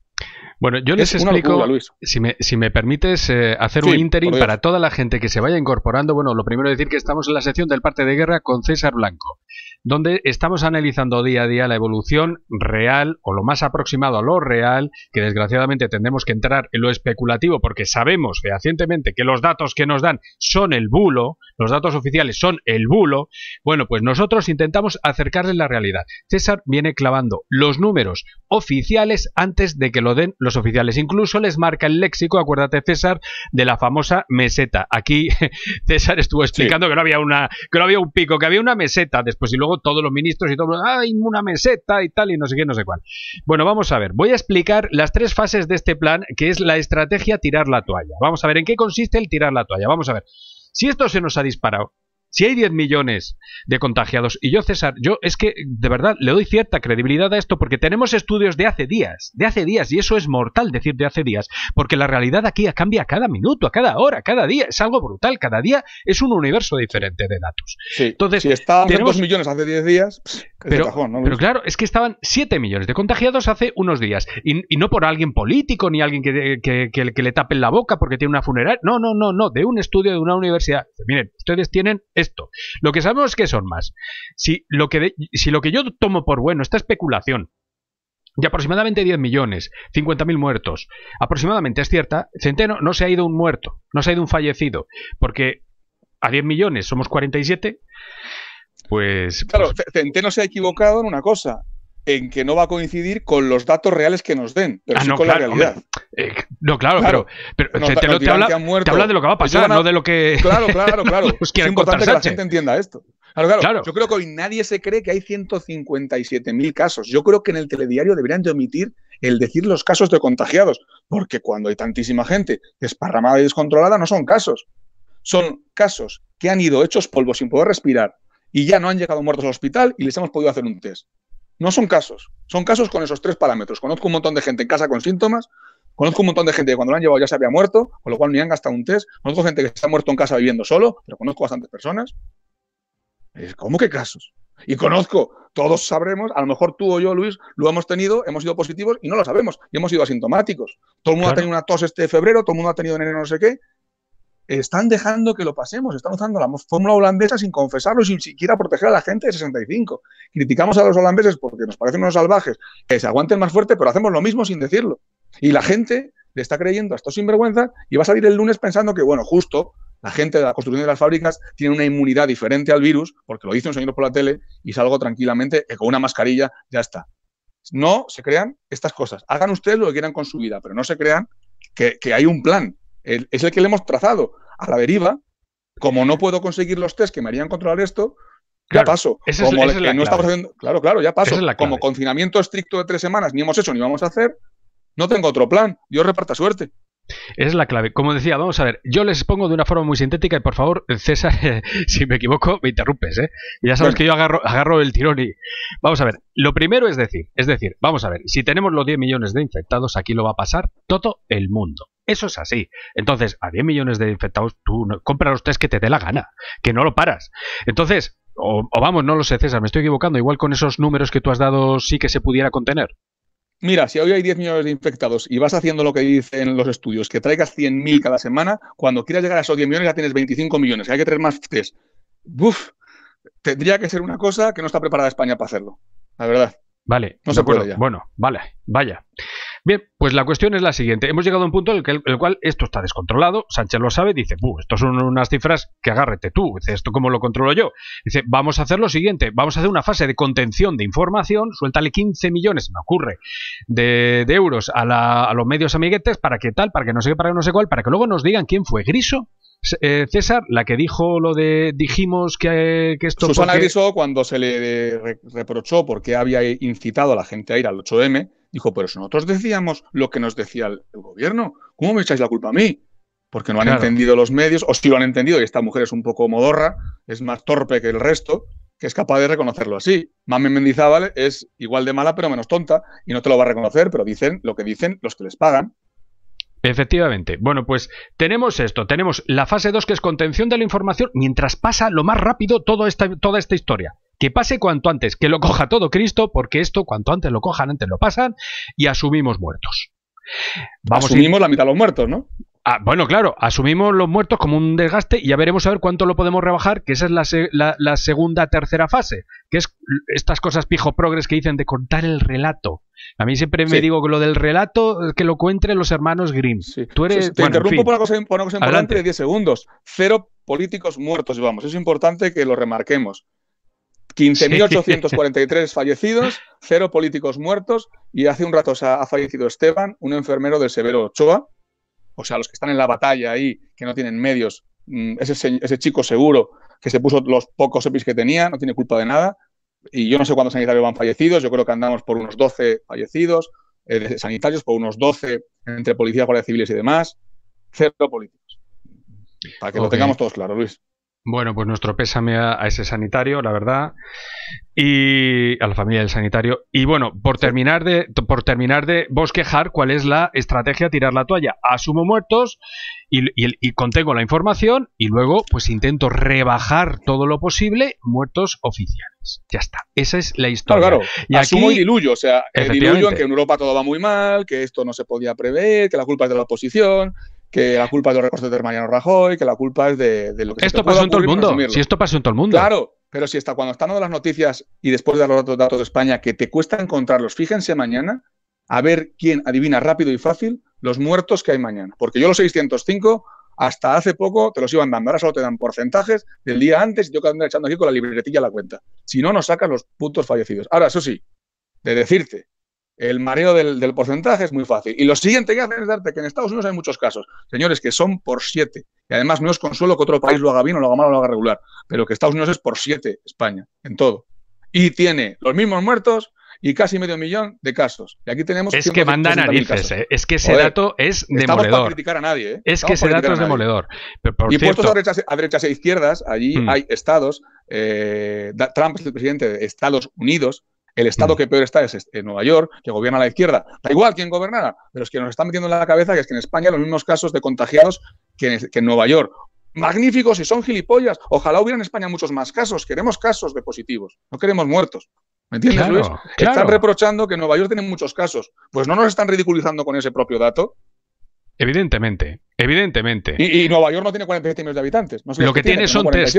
Bueno, yo les explico, Si, me, si me permites eh, hacer un interim para toda la gente que se vaya incorporando, bueno, lo primero es decir que estamos en la sección del parte de guerra con César Blanco, donde estamos analizando día a día la evolución real o lo más aproximado a lo real, que desgraciadamente tendremos que entrar en lo especulativo porque sabemos fehacientemente que los datos que nos dan son el bulo, los datos oficiales son el bulo, bueno, pues nosotros intentamos acercarles la realidad. César viene clavando los números oficiales antes de que lo den los oficiales. Incluso les marca el léxico, acuérdate César, de la famosa meseta. Aquí César estuvo explicando que no había una, que no había un pico, que había una meseta después y luego todos los ministros y todo, hay una meseta y tal y no sé qué, no sé cuál. Bueno, vamos a ver, voy a explicar las tres fases de este plan, que es la estrategia tirar la toalla. Vamos a ver en qué consiste el tirar la toalla. Vamos a ver. Si esto se nos ha disparado, si hay 10 millones de contagiados, y yo, César, yo es que de verdad le doy cierta credibilidad a esto porque tenemos estudios de hace días, de hace días, y eso es mortal decir de hace días, porque la realidad aquí cambia cada minuto, a cada hora, cada día, es algo brutal, cada día es un universo diferente de datos. Entonces, si estaban tenemos... 2 millones hace 10 días, pero, claro, es que estaban 7 millones de contagiados hace unos días, y, no por alguien político ni alguien que, que, que le tapen la boca porque tiene una funeraria, no, no, no, no, de un estudio de una universidad. Miren, ustedes tienen esto. Lo que sabemos es que son más. Si lo que, si lo que yo tomo por bueno, esta especulación, de aproximadamente 10 millones, 50.000 muertos, aproximadamente es cierta, Centeno no se ha ido un muerto, no se ha ido un fallecido, porque a 10 millones somos 47, pues... Claro, pues Centeno se ha equivocado en una cosa, en que no va a coincidir con los datos reales que nos den, pero ah, sí con la realidad. Eh, no, claro, claro, pero, te, habla, de lo que va a pasar, no de lo que. Claro, claro, claro. Pues es importante que la gente entienda esto. Claro, claro, Yo creo que hoy nadie se cree que hay 157.000 casos. Yo creo que en el telediario deberían de omitir el decir los casos de contagiados, porque cuando hay tantísima gente desparramada y descontrolada, no son casos. Son casos que han ido hechos polvo sin poder respirar y ya no han llegado muertos al hospital y les hemos podido hacer un test. No son casos, son casos con esos tres parámetros. Conozco un montón de gente en casa con síntomas, conozco un montón de gente que cuando lo han llevado ya se había muerto, con lo cual ni han gastado un test, conozco gente que está muerto en casa viviendo solo, pero conozco bastantes personas. ¿Cómo que casos? Y conozco, todos sabremos, a lo mejor tú o yo, Luis, lo hemos tenido, hemos sido positivos y no lo sabemos, y hemos sido asintomáticos. Todo el mundo ha tenido una tos este febrero, todo el mundo ha tenido enero no sé qué, están dejando que lo pasemos, están usando la fórmula holandesa sin confesarlo, sin siquiera proteger a la gente de 65. Criticamos a los holandeses porque nos parecen unos salvajes, que se aguanten más fuerte, pero hacemos lo mismo sin decirlo. Y la gente le está creyendo a estos sinvergüenzas y va a salir el lunes pensando que, bueno, justo la gente de la construcción de las fábricas tiene una inmunidad diferente al virus, porque lo dice un señor por la tele y salgo tranquilamente eh, con una mascarilla ya está. No se crean estas cosas. Hagan ustedes lo que quieran con su vida, pero no se crean que hay un plan es el que le hemos trazado a la deriva. Como no puedo conseguir los test que me harían controlar esto, ya paso. es, que no claro, claro, ya paso. como confinamiento estricto de tres semanas ni hemos hecho ni vamos a hacer, no tengo otro plan. Dios reparta suerte. es la clave. Como decía, vamos a ver, yo les pongo de una forma muy sintética y por favor, César, si me equivoco, me interrumpes, ¿eh? Ya sabes que yo agarro, agarro, el tirón y... Vamos a ver, lo primero es decir, es decir, vamos a ver, si tenemos los 10 millones de infectados, aquí lo va a pasar todo el mundo. Eso es así. Entonces, a 10 millones de infectados, tú compra los test que te dé la gana, que no lo paras. Entonces, o, vamos, no lo sé, César, me estoy equivocando. Igual con esos números que tú has dado sí que se pudiera contener. Mira, si hoy hay 10 millones de infectados y vas haciendo lo que dicen los estudios, que traigas 100.000 cada semana, cuando quieras llegar a esos 10 millones ya tienes 25 millones, hay que traer más test. Buf, tendría que ser una cosa que no está preparada España para hacerlo, la verdad. Vale, no se puede Bueno, vale, vaya. Bien, pues la cuestión es la siguiente. Hemos llegado a un punto en el, cual esto está descontrolado. Sánchez lo sabe, dice, esto son unas cifras que agárrete tú. Dice, ¿esto cómo lo controlo yo? Dice, vamos a hacer lo siguiente. Vamos a hacer una fase de contención de información. Suéltale 15 millones, me ocurre, de, euros a, los medios amiguetes para que tal, para que no sé qué, para que no sé cuál, para que luego nos digan quién fue Griso eh, César, la que dijo lo de dijimos que, que esto... Susana Griso, cuando se le reprochó porque había incitado a la gente a ir al 8M, Dijo, pero si nosotros decíamos lo que nos decía el, gobierno, ¿cómo me echáis la culpa a mí? Porque no han entendido los medios, o si lo han entendido, y esta mujer es un poco modorra, es más torpe que el resto, que es capaz de reconocerlo así. Mame Mendizábal es igual de mala, pero menos tonta, y no te lo va a reconocer, pero dicen lo que dicen los que les pagan. Efectivamente. Bueno, pues tenemos esto, tenemos la fase 2 que es contención de la información mientras pasa lo más rápido toda esta historia que pase cuanto antes, que lo coja todo Cristo, porque esto cuanto antes lo cojan, antes lo pasan, y asumimos muertos. Vamos asumimos la mitad de los muertos, ¿no? Ah, bueno, claro, asumimos los muertos como un desgaste y ya veremos a ver cuánto lo podemos rebajar, que esa es la, segunda, tercera fase, que es estas cosas pijo progres que dicen de contar el relato. A mí siempre me digo que lo del relato que lo cuentren los hermanos Grimm. te interrumpo por una cosa, por una cosa importante de 10 segundos. Cero políticos muertos, vamos. Es importante que lo remarquemos. 15.843 fallecidos, cero políticos muertos y hace un rato ha, fallecido Esteban, un enfermero del Severo Ochoa. O sea, los que están en la batalla ahí, que no tienen medios, mm, ese, chico seguro que se puso los pocos EPIs que tenía, no tiene culpa de nada. Y yo no sé cuántos sanitarios van fallecidos, yo creo que andamos por unos 12 fallecidos, eh, sanitarios por unos 12 entre policías, guardias civiles y demás, cero políticos. Para que lo tengamos todos claro, Luis. Bueno, pues nuestro pésame a, ese sanitario, la verdad, y a la familia del sanitario. Y bueno, por terminar de, por terminar de bosquejar cuál es la estrategia tirar la toalla. Asumo muertos y, contengo la información y luego pues intento rebajar todo lo posible muertos oficiales. Ya está. Esa es la historia. Claro, Y Asumo aquí, diluyo. O sea, diluyo en que en Europa todo va muy mal, que esto no se podía prever, que la culpa es de la oposición que la culpa es de los recortes de Mariano Rajoy, que la culpa es de, lo que Esto pasó en todo el mundo. Si esto pasó en todo el mundo. Claro, pero si está cuando están dando las noticias y después de los datos, de España que te cuesta encontrarlos, fíjense mañana a ver quién adivina rápido y fácil los muertos que hay mañana. Porque yo los 605 hasta hace poco te los iban dando, ahora solo te dan porcentajes del día antes y yo que echando aquí con la libretilla la cuenta. Si no, nos sacan los puntos fallecidos. Ahora, eso sí, de decirte el mareo del, porcentaje es muy fácil. Y lo siguiente que hacen es darte que en Estados Unidos hay muchos casos, señores, que son por siete. Y además no es consuelo que otro país lo haga bien o lo haga mal o lo haga regular, pero que Estados Unidos es por siete España, en todo. Y tiene los mismos muertos y casi medio millón de casos. Y aquí tenemos... Es que manda narices, eh. es que ese dato es demoledor. para criticar a nadie. Eh. Es que ese dato es demoledor. y puestos a derechas, e izquierdas, allí hmm. hay estados, eh, Trump es el presidente de Estados Unidos, el estado mm. que peor está es este, Nueva York, que gobierna a la izquierda. Da igual quién gobernara, pero es que nos están metiendo en la cabeza que es que en España los mismos casos de contagiados que en, que Nueva York. Magníficos y son gilipollas. Ojalá hubiera en España muchos más casos. Queremos casos de positivos, no queremos muertos. ¿Me entiendes, Luis? Están reprochando que Nueva York tiene muchos casos. Pues no nos están ridiculizando con ese propio dato. Evidentemente, evidentemente. Y, Nueva York no tiene 47 millones de habitantes. lo, que tiene, son test.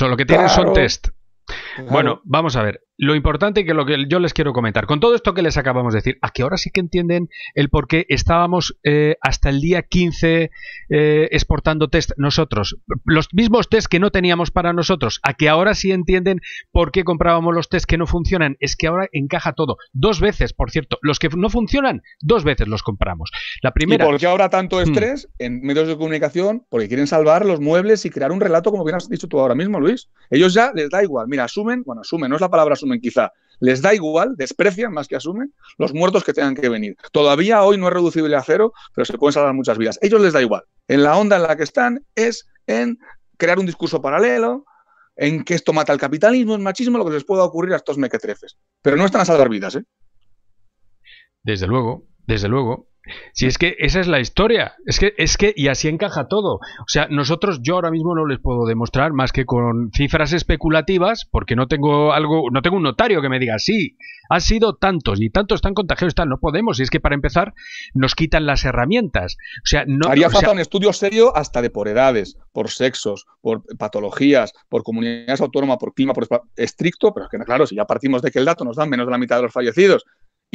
lo que tiene son test. Bueno, vamos a ver lo importante que lo que yo les quiero comentar, con todo esto que les acabamos de decir, a que ahora sí que entienden el por qué estábamos eh, hasta el día 15 eh, exportando test nosotros, los mismos test que no teníamos para nosotros, a que ahora sí entienden por qué comprábamos los test que no funcionan, es que ahora encaja todo, dos veces, por cierto, los que no funcionan, dos veces los compramos. La primera... ¿Y por qué ahora tanto hmm. estrés en medios de comunicación? Porque quieren salvar los muebles y crear un relato como bien has dicho tú ahora mismo, Luis. Ellos ya les da igual, mira, asumen, bueno, asumen, no es la palabra asumen quizá. Les da igual, desprecian más que asumen los muertos que tengan que venir. Todavía hoy no es reducible a cero, pero se pueden salvar muchas vidas. Ellos les da igual. En la onda en la que están es en crear un discurso paralelo, en que esto mata el capitalismo, el machismo, lo que les pueda ocurrir a estos mequetrefes. Pero no están a salvar vidas, ¿eh? Desde luego, desde luego. Si es que esa es la historia, es que, es que, y así encaja todo. O sea, nosotros, yo ahora mismo no les puedo demostrar más que con cifras especulativas, porque no tengo algo, no tengo un notario que me diga, sí, han sido tantos, y tantos tan contagiados, tal, no podemos. Y es que para empezar, nos quitan las herramientas. O sea, no. Haría falta un estudio serio hasta de por edades, por sexos, por patologías, por comunidades autónomas, por clima, por estricto, pero es que claro, si ya partimos de que el dato nos dan menos de la mitad de los fallecidos,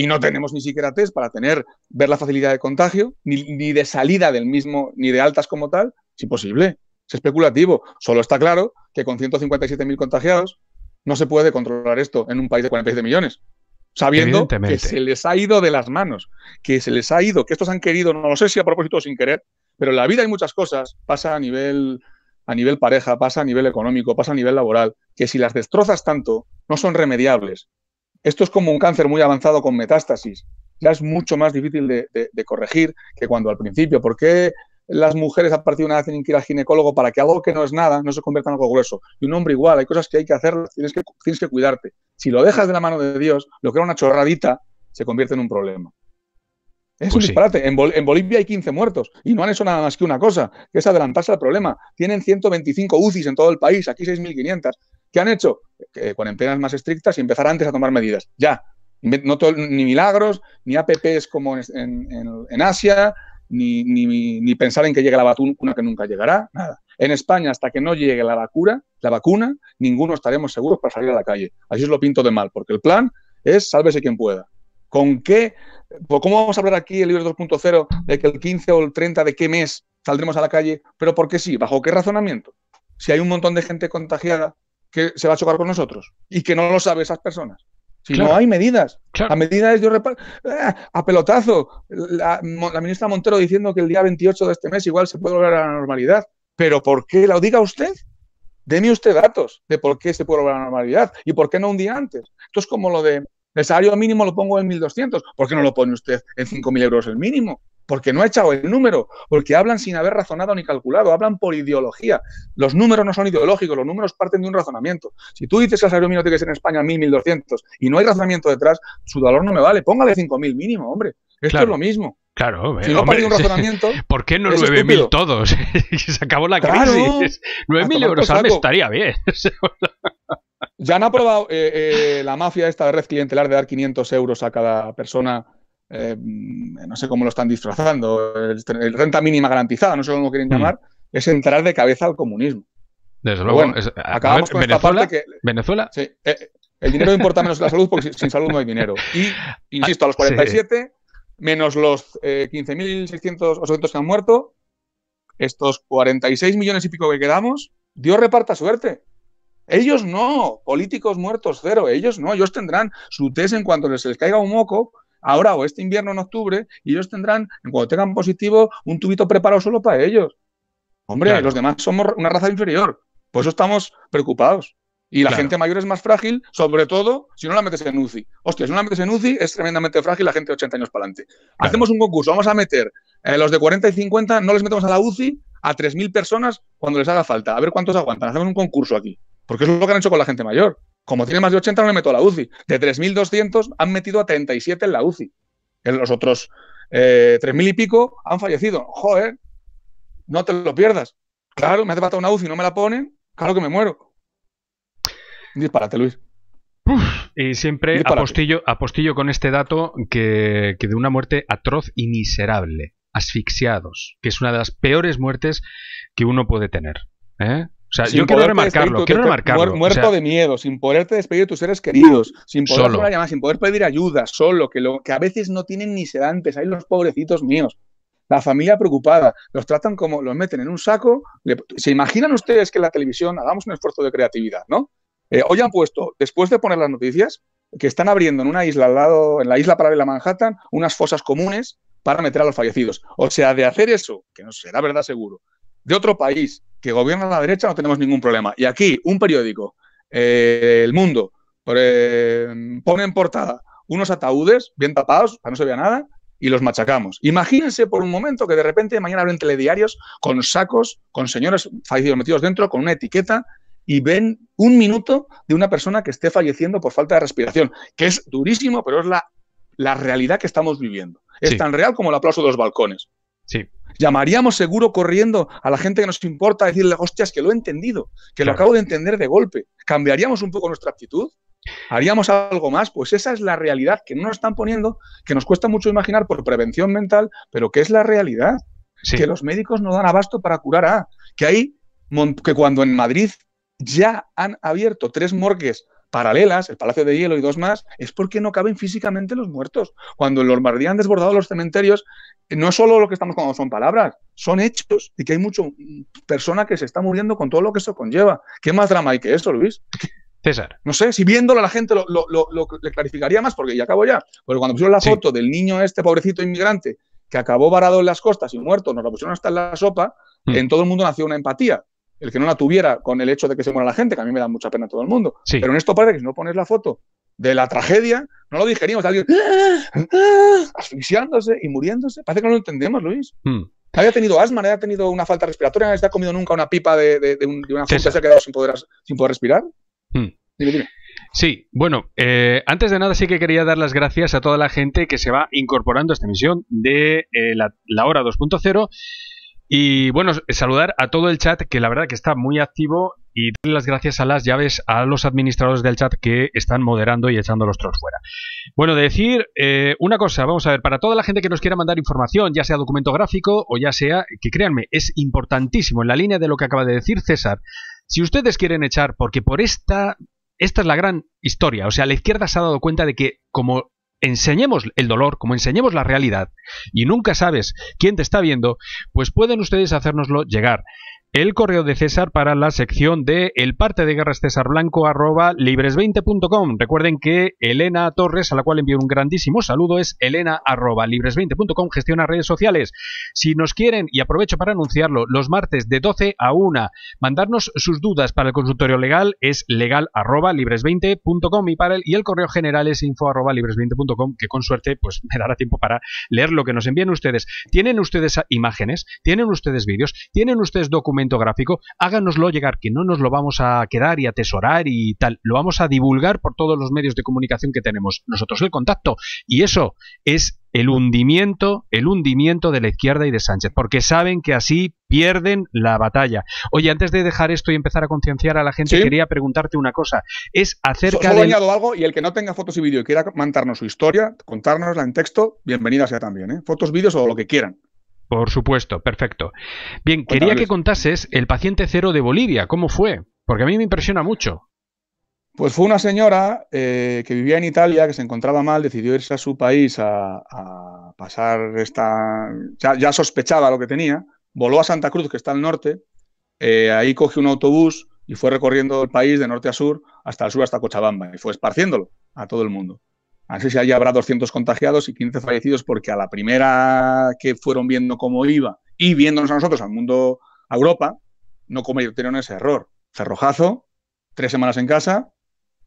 y no tenemos ni siquiera test para tener, ver la facilidad de contagio, ni, de salida del mismo, ni de altas como tal, si posible. Es especulativo. Solo está claro que con 157.000 contagiados no se puede controlar esto en un país de 47 millones. Sabiendo que se les ha ido de las manos, que se les ha ido, que estos han querido, no lo sé si a propósito o sin querer, pero en la vida hay muchas cosas, pasa a nivel, a nivel pareja, pasa a nivel económico, pasa a nivel laboral, que si las destrozas tanto, no son remediables. Esto es como un cáncer muy avanzado con metástasis. Ya es mucho más difícil de, corregir que cuando al principio. ¿Por qué las mujeres a partir de una vez tienen que ir al ginecólogo para que algo que no es nada no se convierta en algo grueso? Y un hombre igual, hay cosas que hay que hacer, tienes que, cuidarte. Si lo dejas de la mano de Dios, lo que era una chorradita se convierte en un problema. Es un pues disparate. En, en, Bolivia hay 15 muertos y no han hecho nada más que una cosa, que es adelantarse al problema. Tienen 125 UCIs en todo el país, aquí 6.500. ¿Qué han hecho? Con cuarentenas más estrictas y empezar antes a tomar medidas. Ya. No ni milagros, ni APPs como en, Asia, ni, pensar en que llegue la vacuna que nunca llegará, nada. En España, hasta que no llegue la vacuna, la vacuna, ninguno estaremos seguros para salir a la calle. Así os lo pinto de mal, porque el plan es sálvese quien pueda. ¿Con qué? Pues, ¿Cómo vamos a hablar aquí el libro 2.0 de que el 15 o el 30 de qué mes saldremos a la calle? Pero porque sí, ¿bajo qué razonamiento? Si hay un montón de gente contagiada, que se va a chocar con nosotros y que no lo sabe esas personas. Si no hay medidas. a medida es yo reparto ¡Ah! A pelotazo. La, la, ministra Montero diciendo que el día 28 de este mes igual se puede volver a la normalidad. Pero ¿por qué lo diga usted? Deme usted datos de por qué se puede volver a la normalidad y por qué no un día antes. Esto es como lo de el salario mínimo lo pongo en 1.200. ¿Por qué no lo pone usted en 5.000 euros el mínimo? porque no ha echado el número, porque hablan sin haber razonado ni calculado, hablan por ideología. Los números no son ideológicos, los números parten de un razonamiento. Si tú dices que el salario mínimo tiene que ser en España 1.000, 1.200 y no hay razonamiento detrás, su valor no me vale. Póngale 5.000 mínimo, hombre. Esto es lo mismo. Claro, si no hombre, un razonamiento, ¿por qué no 9.000 todos? Se acabó la crisis. 9.000 euros al mes estaría bien. ya han aprobado probado eh, eh, la mafia esta de red clientelar de dar 500 euros a cada persona eh, no sé cómo lo están disfrazando, el, renta mínima garantizada, no sé cómo quieren mm. llamar, es entrar de cabeza al comunismo. Desde luego, acabamos con Venezuela, esta que, Venezuela. Eh, el dinero importa menos que la salud porque sin, salud no hay dinero. Y, ah, insisto, a los 47, menos los eh, 15.600 800 que han muerto, estos 46 millones y pico que quedamos, Dios reparta suerte. Ellos no, políticos muertos cero, ellos no, ellos tendrán su test en cuanto les caiga un moco, ahora o este invierno en octubre, y ellos tendrán, cuando tengan positivo, un tubito preparado solo para ellos. Hombre, los demás somos una raza inferior. Por eso estamos preocupados. Y la gente mayor es más frágil, sobre todo si no la metes en UCI. Hostia, si no la metes en UCI es tremendamente frágil la gente de 80 años para adelante. Hacemos un concurso, vamos a meter eh, los de 40 y 50, no les metemos a la UCI a 3.000 personas cuando les haga falta. A ver cuántos aguantan. Hacemos un concurso aquí. Porque es lo que han hecho con la gente mayor. Como tiene más de 80, no le meto a la UCI. De 3.200 han metido a 37 en la UCI. En los otros 3.000 eh, y pico han fallecido. Joder, no te lo pierdas. Claro, me hace falta una UCI, no me la ponen, claro que me muero. Dispárate, Luis. y siempre apostillo, apostillo, con este dato que, de una muerte atroz y miserable, asfixiados, que es una de las peores muertes que uno puede tener. ¿eh? yo quiero remarcarlo, muerto de miedo, sin poderte despedir de tus seres queridos, sin poder sin poder pedir ayuda, solo, que, a veces no tienen ni sedantes, Ahí los pobrecitos míos. La familia preocupada, los tratan como, los meten en un saco. ¿Se imaginan ustedes que en la televisión hagamos un esfuerzo de creatividad, no? Eh, hoy han puesto, después de poner las noticias, que están abriendo en una isla al lado, en la isla paralela Manhattan, unas fosas comunes para meter a los fallecidos. O sea, de hacer eso, que no será verdad seguro, de otro país que gobierna la derecha no tenemos ningún problema. Y aquí, un periódico, eh, El Mundo, pone en portada unos ataúdes bien tapados, para no se vea nada, y los machacamos. Imagínense por un momento que de repente mañana abren telediarios con sacos, con señores fallecidos metidos dentro, con una etiqueta y ven un minuto de una persona que esté falleciendo por falta de respiración, que es durísimo, pero es la, la realidad que estamos viviendo. Es tan real como el aplauso de los balcones. Sí, Llamaríamos seguro corriendo a la gente que nos importa a decirle, hostias, que lo he entendido, que lo acabo de entender de golpe. ¿Cambiaríamos un poco nuestra actitud? ¿Haríamos algo más? Pues esa es la realidad que no nos están poniendo, que nos cuesta mucho imaginar por prevención mental, pero que es la realidad. Que los médicos no dan abasto para curar a. Que hay, que cuando en Madrid ya han abierto tres morgues paralelas, el Palacio de Hielo y dos más, es porque no caben físicamente los muertos. Cuando en Lombardía han desbordado los cementerios, eh, no es solo lo que estamos contando, son palabras, son hechos y que hay mucha mm, persona que se está muriendo con todo lo que eso conlleva. ¿Qué más drama hay que eso, Luis? César. No sé, si viéndolo la gente lo, le clarificaría más, porque ya acabo ya. Pero cuando pusieron la foto del niño este pobrecito inmigrante que acabó varado en las costas y muerto, nos lo pusieron hasta en la sopa, mm. en todo el mundo nació una empatía el que no la tuviera con el hecho de que se muera la gente, que a mí me da mucha pena a todo el mundo. Pero en esto parece que si no pones la foto de la tragedia, no lo digerimos. Alguien ah, ah. asfixiándose y muriéndose. Parece que no lo entendemos, Luis. Hmm. ¿Había tenido asma, nadie ha tenido una falta respiratoria, nadie ha comido nunca una pipa de, una de, y una se ha quedado sin poder, respirar. Hmm. Dime, dime. Sí, bueno, eh, antes de nada sí que quería dar las gracias a toda la gente que se va incorporando a esta emisión de eh, la hora 2.0 y bueno, saludar a todo el chat que la verdad que está muy activo y darle las gracias a las llaves a los administradores del chat que están moderando y echando los trolls fuera. Bueno, decir eh, una cosa, vamos a ver, para toda la gente que nos quiera mandar información, ya sea documento gráfico o ya sea, que créanme, es importantísimo en la línea de lo que acaba de decir César. Si ustedes quieren echar, porque por esta, esta es la gran historia, o sea, la izquierda se ha dado cuenta de que como enseñemos el dolor, como enseñemos la realidad, y nunca sabes quién te está viendo, pues pueden ustedes hacérnoslo llegar el correo de César para la sección de el parte de guerras César Blanco arroba libres20.com. Recuerden que Elena Torres, a la cual envío un grandísimo saludo, es elena arroba libres20.com, gestiona redes sociales. Si nos quieren, y aprovecho para anunciarlo, los martes de 12 a 1, mandarnos sus dudas para el consultorio legal es legal arroba libres20.com y, para el, y el correo general es info arroba libres20.com, que con suerte pues me dará tiempo para leer lo que nos envían ustedes. ¿Tienen ustedes imágenes? ¿Tienen ustedes vídeos? ¿Tienen ustedes documentos? gráfico, háganoslo llegar, que no nos lo vamos a quedar y atesorar y tal, lo vamos a divulgar por todos los medios de comunicación que tenemos, nosotros el contacto. Y eso es el hundimiento, el hundimiento de la izquierda y de Sánchez, porque saben que así pierden la batalla. Oye, antes de dejar esto y empezar a concienciar a la gente, quería preguntarte una cosa. Es acerca de. añado algo y el que no tenga fotos y vídeo y quiera mandarnos su historia, contárnosla en texto, bienvenida sea también, ¿eh? Fotos, vídeos o lo que quieran. Por supuesto, perfecto. Bien, quería que contases el paciente cero de Bolivia, ¿cómo fue? Porque a mí me impresiona mucho. Pues fue una señora eh, que vivía en Italia, que se encontraba mal, decidió irse a su país a, pasar esta... Ya, sospechaba lo que tenía, voló a Santa Cruz, que está al norte, eh, ahí cogió un autobús y fue recorriendo el país de norte a sur, hasta el sur, hasta Cochabamba, y fue esparciéndolo a todo el mundo. Así si allí habrá 200 contagiados y 15 fallecidos porque a la primera que fueron viendo cómo iba y viéndonos a nosotros, al mundo, a Europa, no cometieron ese error. Cerrojazo, tres semanas en casa,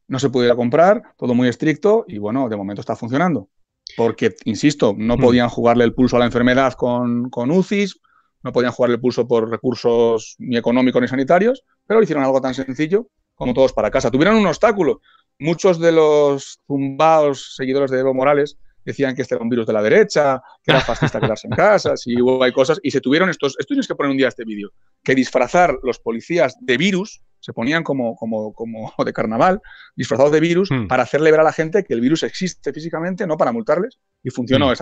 no se pudiera comprar, todo muy estricto y bueno, de momento está funcionando. Porque, insisto, no mm. podían jugarle el pulso a la enfermedad con, con UCIs, no podían jugarle el pulso por recursos ni económicos ni sanitarios, pero hicieron algo tan sencillo como todos para casa. Tuvieron un obstáculo, muchos de los zumbados seguidores de Evo Morales decían que este era un virus de la derecha, que era fascista quedarse en casa, y hubo hay cosas, y se tuvieron estos, estudios que poner un día este vídeo, que disfrazar los policías de virus, se ponían como, como, como de carnaval, disfrazados de virus, hmm. para hacerle ver a la gente que el virus existe físicamente, no para multarles, y funcionó hmm.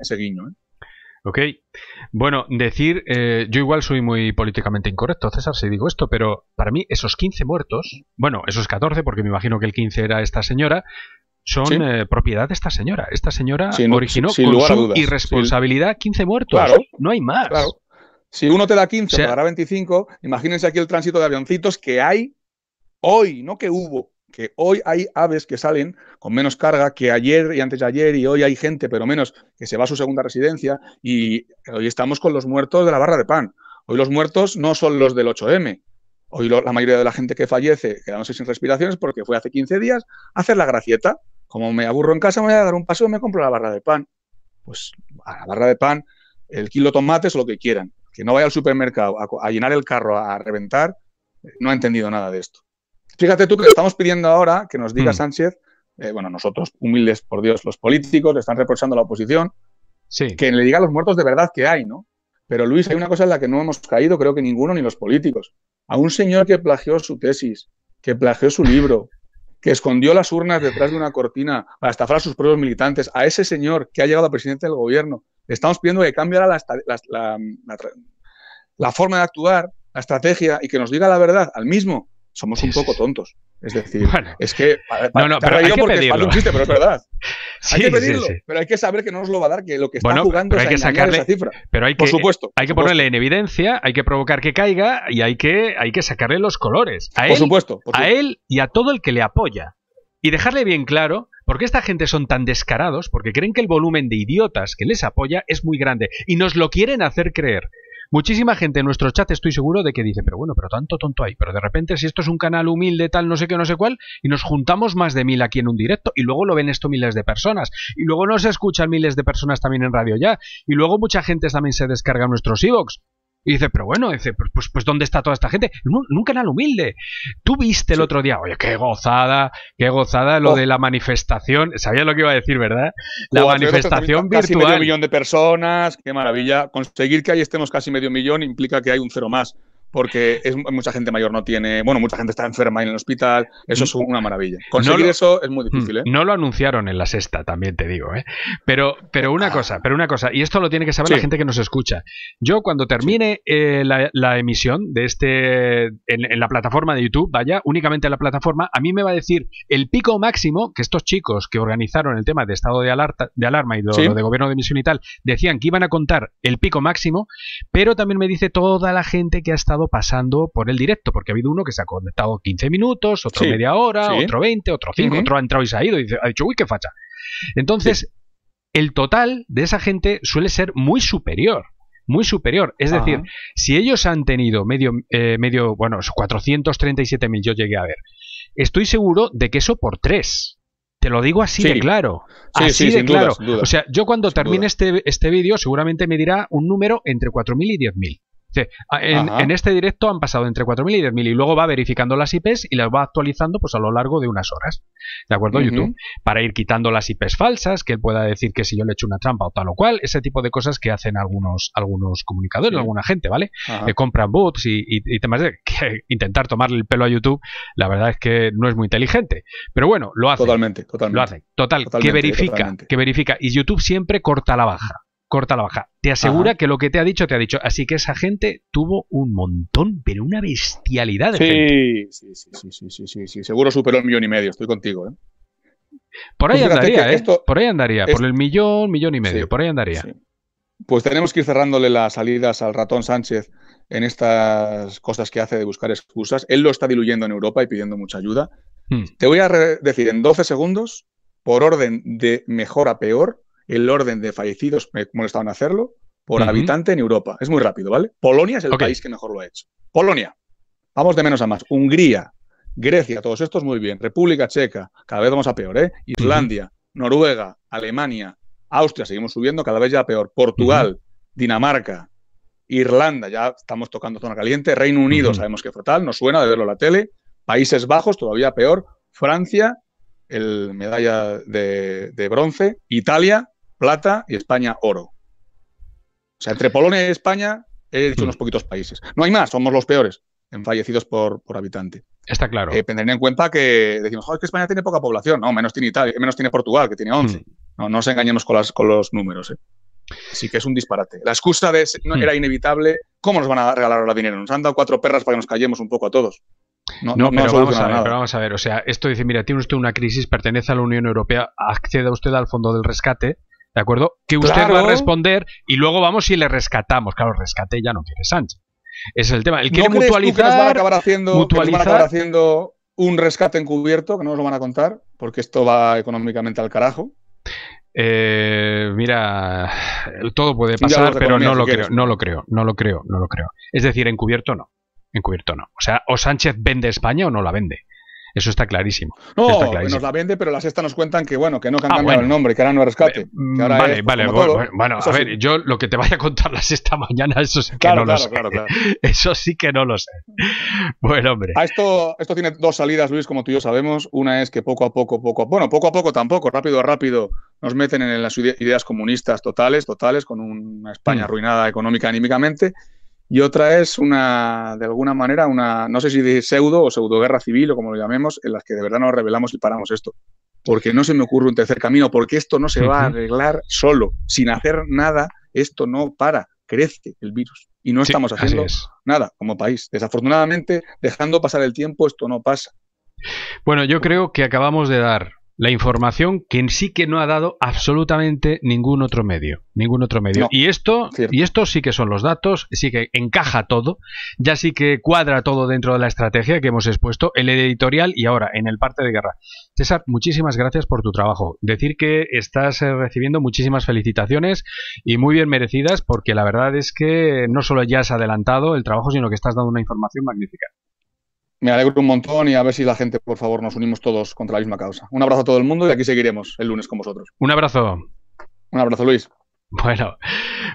ese guiño. ¿eh? Ok. Bueno, decir, eh, yo igual soy muy políticamente incorrecto, César, si digo esto, pero para mí esos 15 muertos, bueno, esos 14, porque me imagino que el 15 era esta señora, son eh, propiedad de esta señora. Esta señora originó con su irresponsabilidad 15 muertos. no hay más. Claro. Si uno te da 15, te dará 25, imagínense aquí el tránsito de avioncitos que hay hoy, no que hubo que hoy hay aves que salen con menos carga que ayer y antes de ayer y hoy hay gente, pero menos, que se va a su segunda residencia y hoy estamos con los muertos de la barra de pan. Hoy los muertos no son los del 8M. Hoy la mayoría de la gente que fallece quedándose sin respiraciones porque fue hace 15 días a hacer la gracieta. Como me aburro en casa, me voy a dar un paseo, me compro la barra de pan. Pues a la barra de pan, el kilo de tomates o lo que quieran. Que no vaya al supermercado a llenar el carro, a reventar, eh, no ha entendido nada de esto. Fíjate tú que estamos pidiendo ahora que nos diga mm. Sánchez, eh, bueno, nosotros, humildes por Dios, los políticos, le están reprochando a la oposición, que le diga a los muertos de verdad que hay, ¿no? Pero Luis, hay una cosa en la que no hemos caído, creo que ninguno, ni los políticos. A un señor que plagió su tesis, que plagió su libro, que escondió las urnas detrás de una cortina para estafar a sus propios militantes, a ese señor que ha llegado a presidente del gobierno, le estamos pidiendo que cambie la, la, forma de actuar, la estrategia y que nos diga la verdad al mismo somos un poco tontos. Es decir, es que. no, no, pero hay que pedirlo. pero es verdad. hay que pedirlo, pero hay que saber que no nos lo va a dar, que lo que está jugando es hay que sacarle, esa cifra. Pero hay que, por supuesto. Hay que ponerle en evidencia, hay que provocar que caiga y hay que, hay que sacarle los colores. A por supuesto, A él y a todo el que le apoya. Y dejarle bien claro por qué esta gente son tan descarados, porque creen que el volumen de idiotas que les apoya es muy grande y nos lo quieren hacer creer. Muchísima gente en nuestro chat estoy seguro de que dice, pero bueno, pero tanto tonto hay. Pero de repente, si esto es un canal humilde, tal, no sé qué, no sé cuál, y nos juntamos más de mil aquí en un directo, y luego lo ven esto miles de personas, y luego nos escuchan miles de personas también en radio ya, y luego mucha gente también se descarga nuestros evox. Y dice, pero bueno, dice, pues, pues, pues ¿dónde está toda esta gente? nunca era humilde. Tú viste el otro día, oye, qué gozada, qué gozada lo oh. de la manifestación. sabía lo que iba a decir, ¿verdad? La manifestación virtual. Casi medio millón de personas, qué maravilla. Conseguir que ahí estemos casi medio millón implica que hay un cero más porque es, mucha gente mayor no tiene, bueno, mucha gente está enferma en el hospital, eso es mm. una maravilla. Conseguir eso es muy difícil, mm. ¿eh? No lo anunciaron en la sexta, también te digo, ¿eh? Pero, pero una ah. cosa, pero una cosa, y esto lo tiene que saber la gente que nos escucha. Yo cuando termine eh, la, emisión de este, en, la plataforma de YouTube, vaya, únicamente en la plataforma, a mí me va a decir el pico máximo que estos chicos que organizaron el tema de estado de, alarta, de alarma y lo de gobierno de emisión y tal, decían que iban a contar el pico máximo, pero también me dice toda la gente que ha estado pasando por el directo, porque ha habido uno que se ha conectado 15 minutos, otro media hora, otro 20, otro 5, otro ha entrado y se ha ido y ha dicho, uy, qué facha. Entonces, el total de esa gente suele ser muy superior muy superior. Es decir, si ellos han tenido medio, eh, medio bueno, 437.000 yo llegué a ver, estoy seguro de que eso por tres. Te lo digo así de claro. así de claro. O sea, yo cuando termine este, este vídeo seguramente me dirá un número entre 4.000 y 10.000 en, este directo han pasado entre 4.000 y 10.000 y luego va verificando las IPs y las va actualizando pues a lo largo de unas horas. ¿De acuerdo, YouTube? Para ir quitando las IPs falsas, que él pueda decir que si yo le echo una trampa o tal o cual, ese tipo de cosas que hacen algunos, algunos comunicadores, alguna gente, ¿vale? Que compran bots y, y, temas de que intentar tomarle el pelo a YouTube, la verdad es que no es muy inteligente. Pero bueno, lo hace. Totalmente, totalmente. Lo hace. Total, que verifica, que verifica. Y YouTube siempre corta la baja corta la baja. Te asegura que lo que te ha dicho, te ha dicho. Así que esa gente tuvo un montón, pero una bestialidad de sí, gente. Sí, sí, sí, sí, sí, sí, sí, Seguro superó el millón y medio, estoy contigo, ¿eh? Por ahí andaría, ¿eh? Esto, por ahí andaría, por el millón, millón y medio, por ahí andaría. Pues tenemos que ir cerrándole las salidas al ratón Sánchez en estas cosas que hace de buscar excusas. Él lo está diluyendo en Europa y pidiendo mucha ayuda. Hmm. Te voy a decir en 12 segundos, por orden de mejor a peor, el orden de fallecidos, eh, cómo estaban a hacerlo, por habitante en Europa. Es muy rápido, ¿vale? Polonia es el país que mejor lo ha hecho. Polonia. Vamos de menos a más. Hungría, Grecia, todos estos muy bien. República Checa, cada vez vamos a peor, ¿eh? Islandia, Noruega, Alemania, Austria, seguimos subiendo, cada vez ya peor. Portugal, Dinamarca, Irlanda, ya estamos tocando zona caliente. Reino Unido, sabemos que fatal, nos suena de verlo en la tele. Países Bajos, todavía peor. Francia, el medalla de bronce. Italia, plata y España oro. O sea, entre Polonia y España he dicho hmm. unos poquitos países. No hay más, somos los peores en fallecidos por, por habitante. Está claro. Eh, en cuenta que decimos, joder, oh, es que España tiene poca población. No, menos tiene Italia, menos tiene Portugal, que tiene 11. Hmm. No, no nos engañemos con, con los números. Eh. Sí que es un disparate. La excusa de no, hmm. era inevitable. ¿Cómo nos van a regalar ahora dinero? Nos han dado cuatro perras para que nos callemos un poco a todos. No, no, no vamos a ver, pero vamos a ver, o sea, esto dice, mira, tiene usted una crisis, pertenece a la Unión Europea, acceda usted al fondo del rescate, ¿De acuerdo? Que usted va a responder y luego vamos y le rescatamos. Claro, rescate ya no quiere Sánchez. Ese es el tema. El que van a acabar haciendo, haciendo un rescate encubierto, que no nos lo van a contar, porque esto va económicamente al carajo. Eh, mira, todo puede pasar, pero no lo creo, no lo creo, no lo creo, no lo creo. Es decir, encubierto no, encubierto no. O sea, o Sánchez vende España o no la vende. Eso está clarísimo. No, nos la vende, pero las esta nos cuentan que bueno, que no han ah, cambiado el nombre, que ahora no rescate. vale, vale, bueno, a ver, yo lo que te vaya a contar las esta mañana, eso sí que no lo sé. Claro, eso sí que no lo sé. Bueno, hombre. A esto, esto tiene dos salidas, Luis, como tú y yo sabemos. Una es que poco a poco, poco a bueno, poco a poco tampoco, rápido a rápido, nos meten en las ideas comunistas totales, totales, con una España mm. arruinada económica anímicamente y otra es una, de alguna manera, una, no sé si de pseudo o pseudo guerra civil o como lo llamemos, en las que de verdad nos revelamos y paramos esto. Porque no se me ocurre un tercer camino, porque esto no se va a arreglar solo, sin hacer nada, esto no para, crece el virus. Y no estamos haciendo nada como país. Desafortunadamente, dejando pasar el tiempo, esto no pasa. Bueno, yo creo que acabamos de dar la información que en sí que no ha dado absolutamente ningún otro medio. Ningún otro medio. y, esto, y esto sí que son los datos, sí que encaja todo, ya sí que cuadra todo dentro de la estrategia que hemos expuesto, el editorial y ahora en el parte de guerra. César, muchísimas gracias por tu trabajo. Decir que estás eh, recibiendo muchísimas felicitaciones y muy bien merecidas porque la verdad es que no solo ya has adelantado el trabajo, sino que estás dando una información magnífica me alegro un montón y a ver si la gente, por favor, nos unimos todos contra la misma causa. Un abrazo a todo el mundo y aquí seguiremos el lunes con vosotros. Un abrazo. Un abrazo, Luis. Bueno,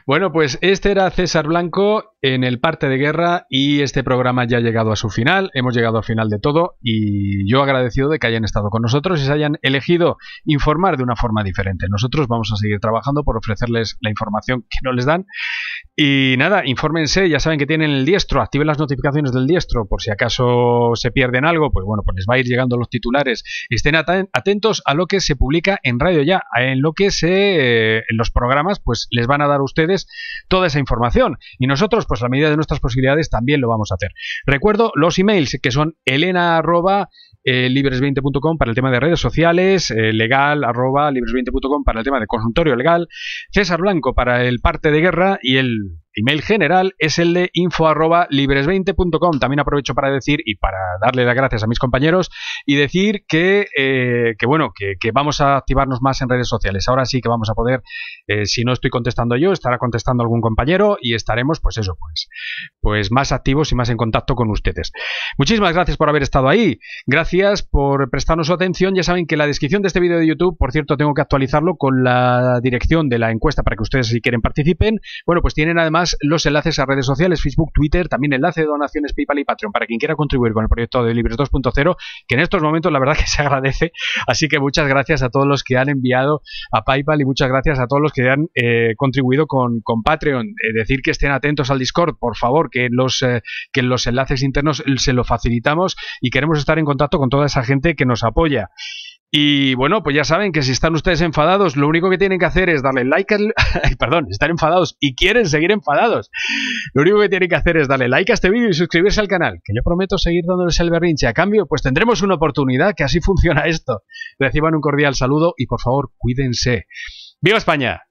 bueno, pues este era César Blanco en el parte de guerra y este programa ya ha llegado a su final, hemos llegado al final de todo y yo agradecido de que hayan estado con nosotros y se hayan elegido informar de una forma diferente. Nosotros vamos a seguir trabajando por ofrecerles la información que no les dan y nada, infórmense, ya saben que tienen el diestro, activen las notificaciones del diestro por si acaso se pierden algo, pues bueno, pues les va a ir llegando los titulares. Estén atentos a lo que se publica en radio ya, en lo que se en los programas pues les van a dar a ustedes toda esa información y nosotros pues a pues la medida de nuestras posibilidades también lo vamos a hacer. Recuerdo los emails que son elena arroba, eh, libres20.com para el tema de redes sociales, eh, legal arroba libres20.com para el tema de consultorio legal, César Blanco para el parte de guerra y el email general es el de info@libres20.com. También aprovecho para decir y para darle las gracias a mis compañeros y decir que, eh, bueno, que, vamos a activarnos más en redes sociales. Ahora sí que vamos a poder, eh, si no estoy contestando yo, estará contestando algún compañero y estaremos, pues eso, pues, pues más activos y más en contacto con ustedes. Muchísimas gracias por haber estado ahí. Gracias por prestarnos su atención. Ya saben que la descripción de este vídeo de YouTube, por cierto, tengo que actualizarlo con la dirección de la encuesta para que ustedes si quieren participen. Bueno, pues tienen además los enlaces a redes sociales, Facebook, Twitter, también enlace de donaciones PayPal y Patreon para quien quiera contribuir con el proyecto de Libres 2.0, que en estos momentos la verdad que se agradece. Así que muchas gracias a todos los que han enviado a PayPal y muchas gracias a todos los que han eh, contribuido con, Patreon. decir que estén atentos al Discord, por favor, que los, eh, que los enlaces internos se lo facilitamos y queremos estar en contacto con toda esa gente que nos apoya. Y bueno, pues ya saben que si están ustedes enfadados, lo único que tienen que hacer es darle like al... Perdón, estar enfadados y quieren seguir enfadados. Lo único que tienen que hacer es darle like a este vídeo y suscribirse al canal, que yo prometo seguir dándoles el berrinche. A cambio, pues tendremos una oportunidad, que así funciona esto. Reciban un cordial saludo y por favor, cuídense. ¡Viva España!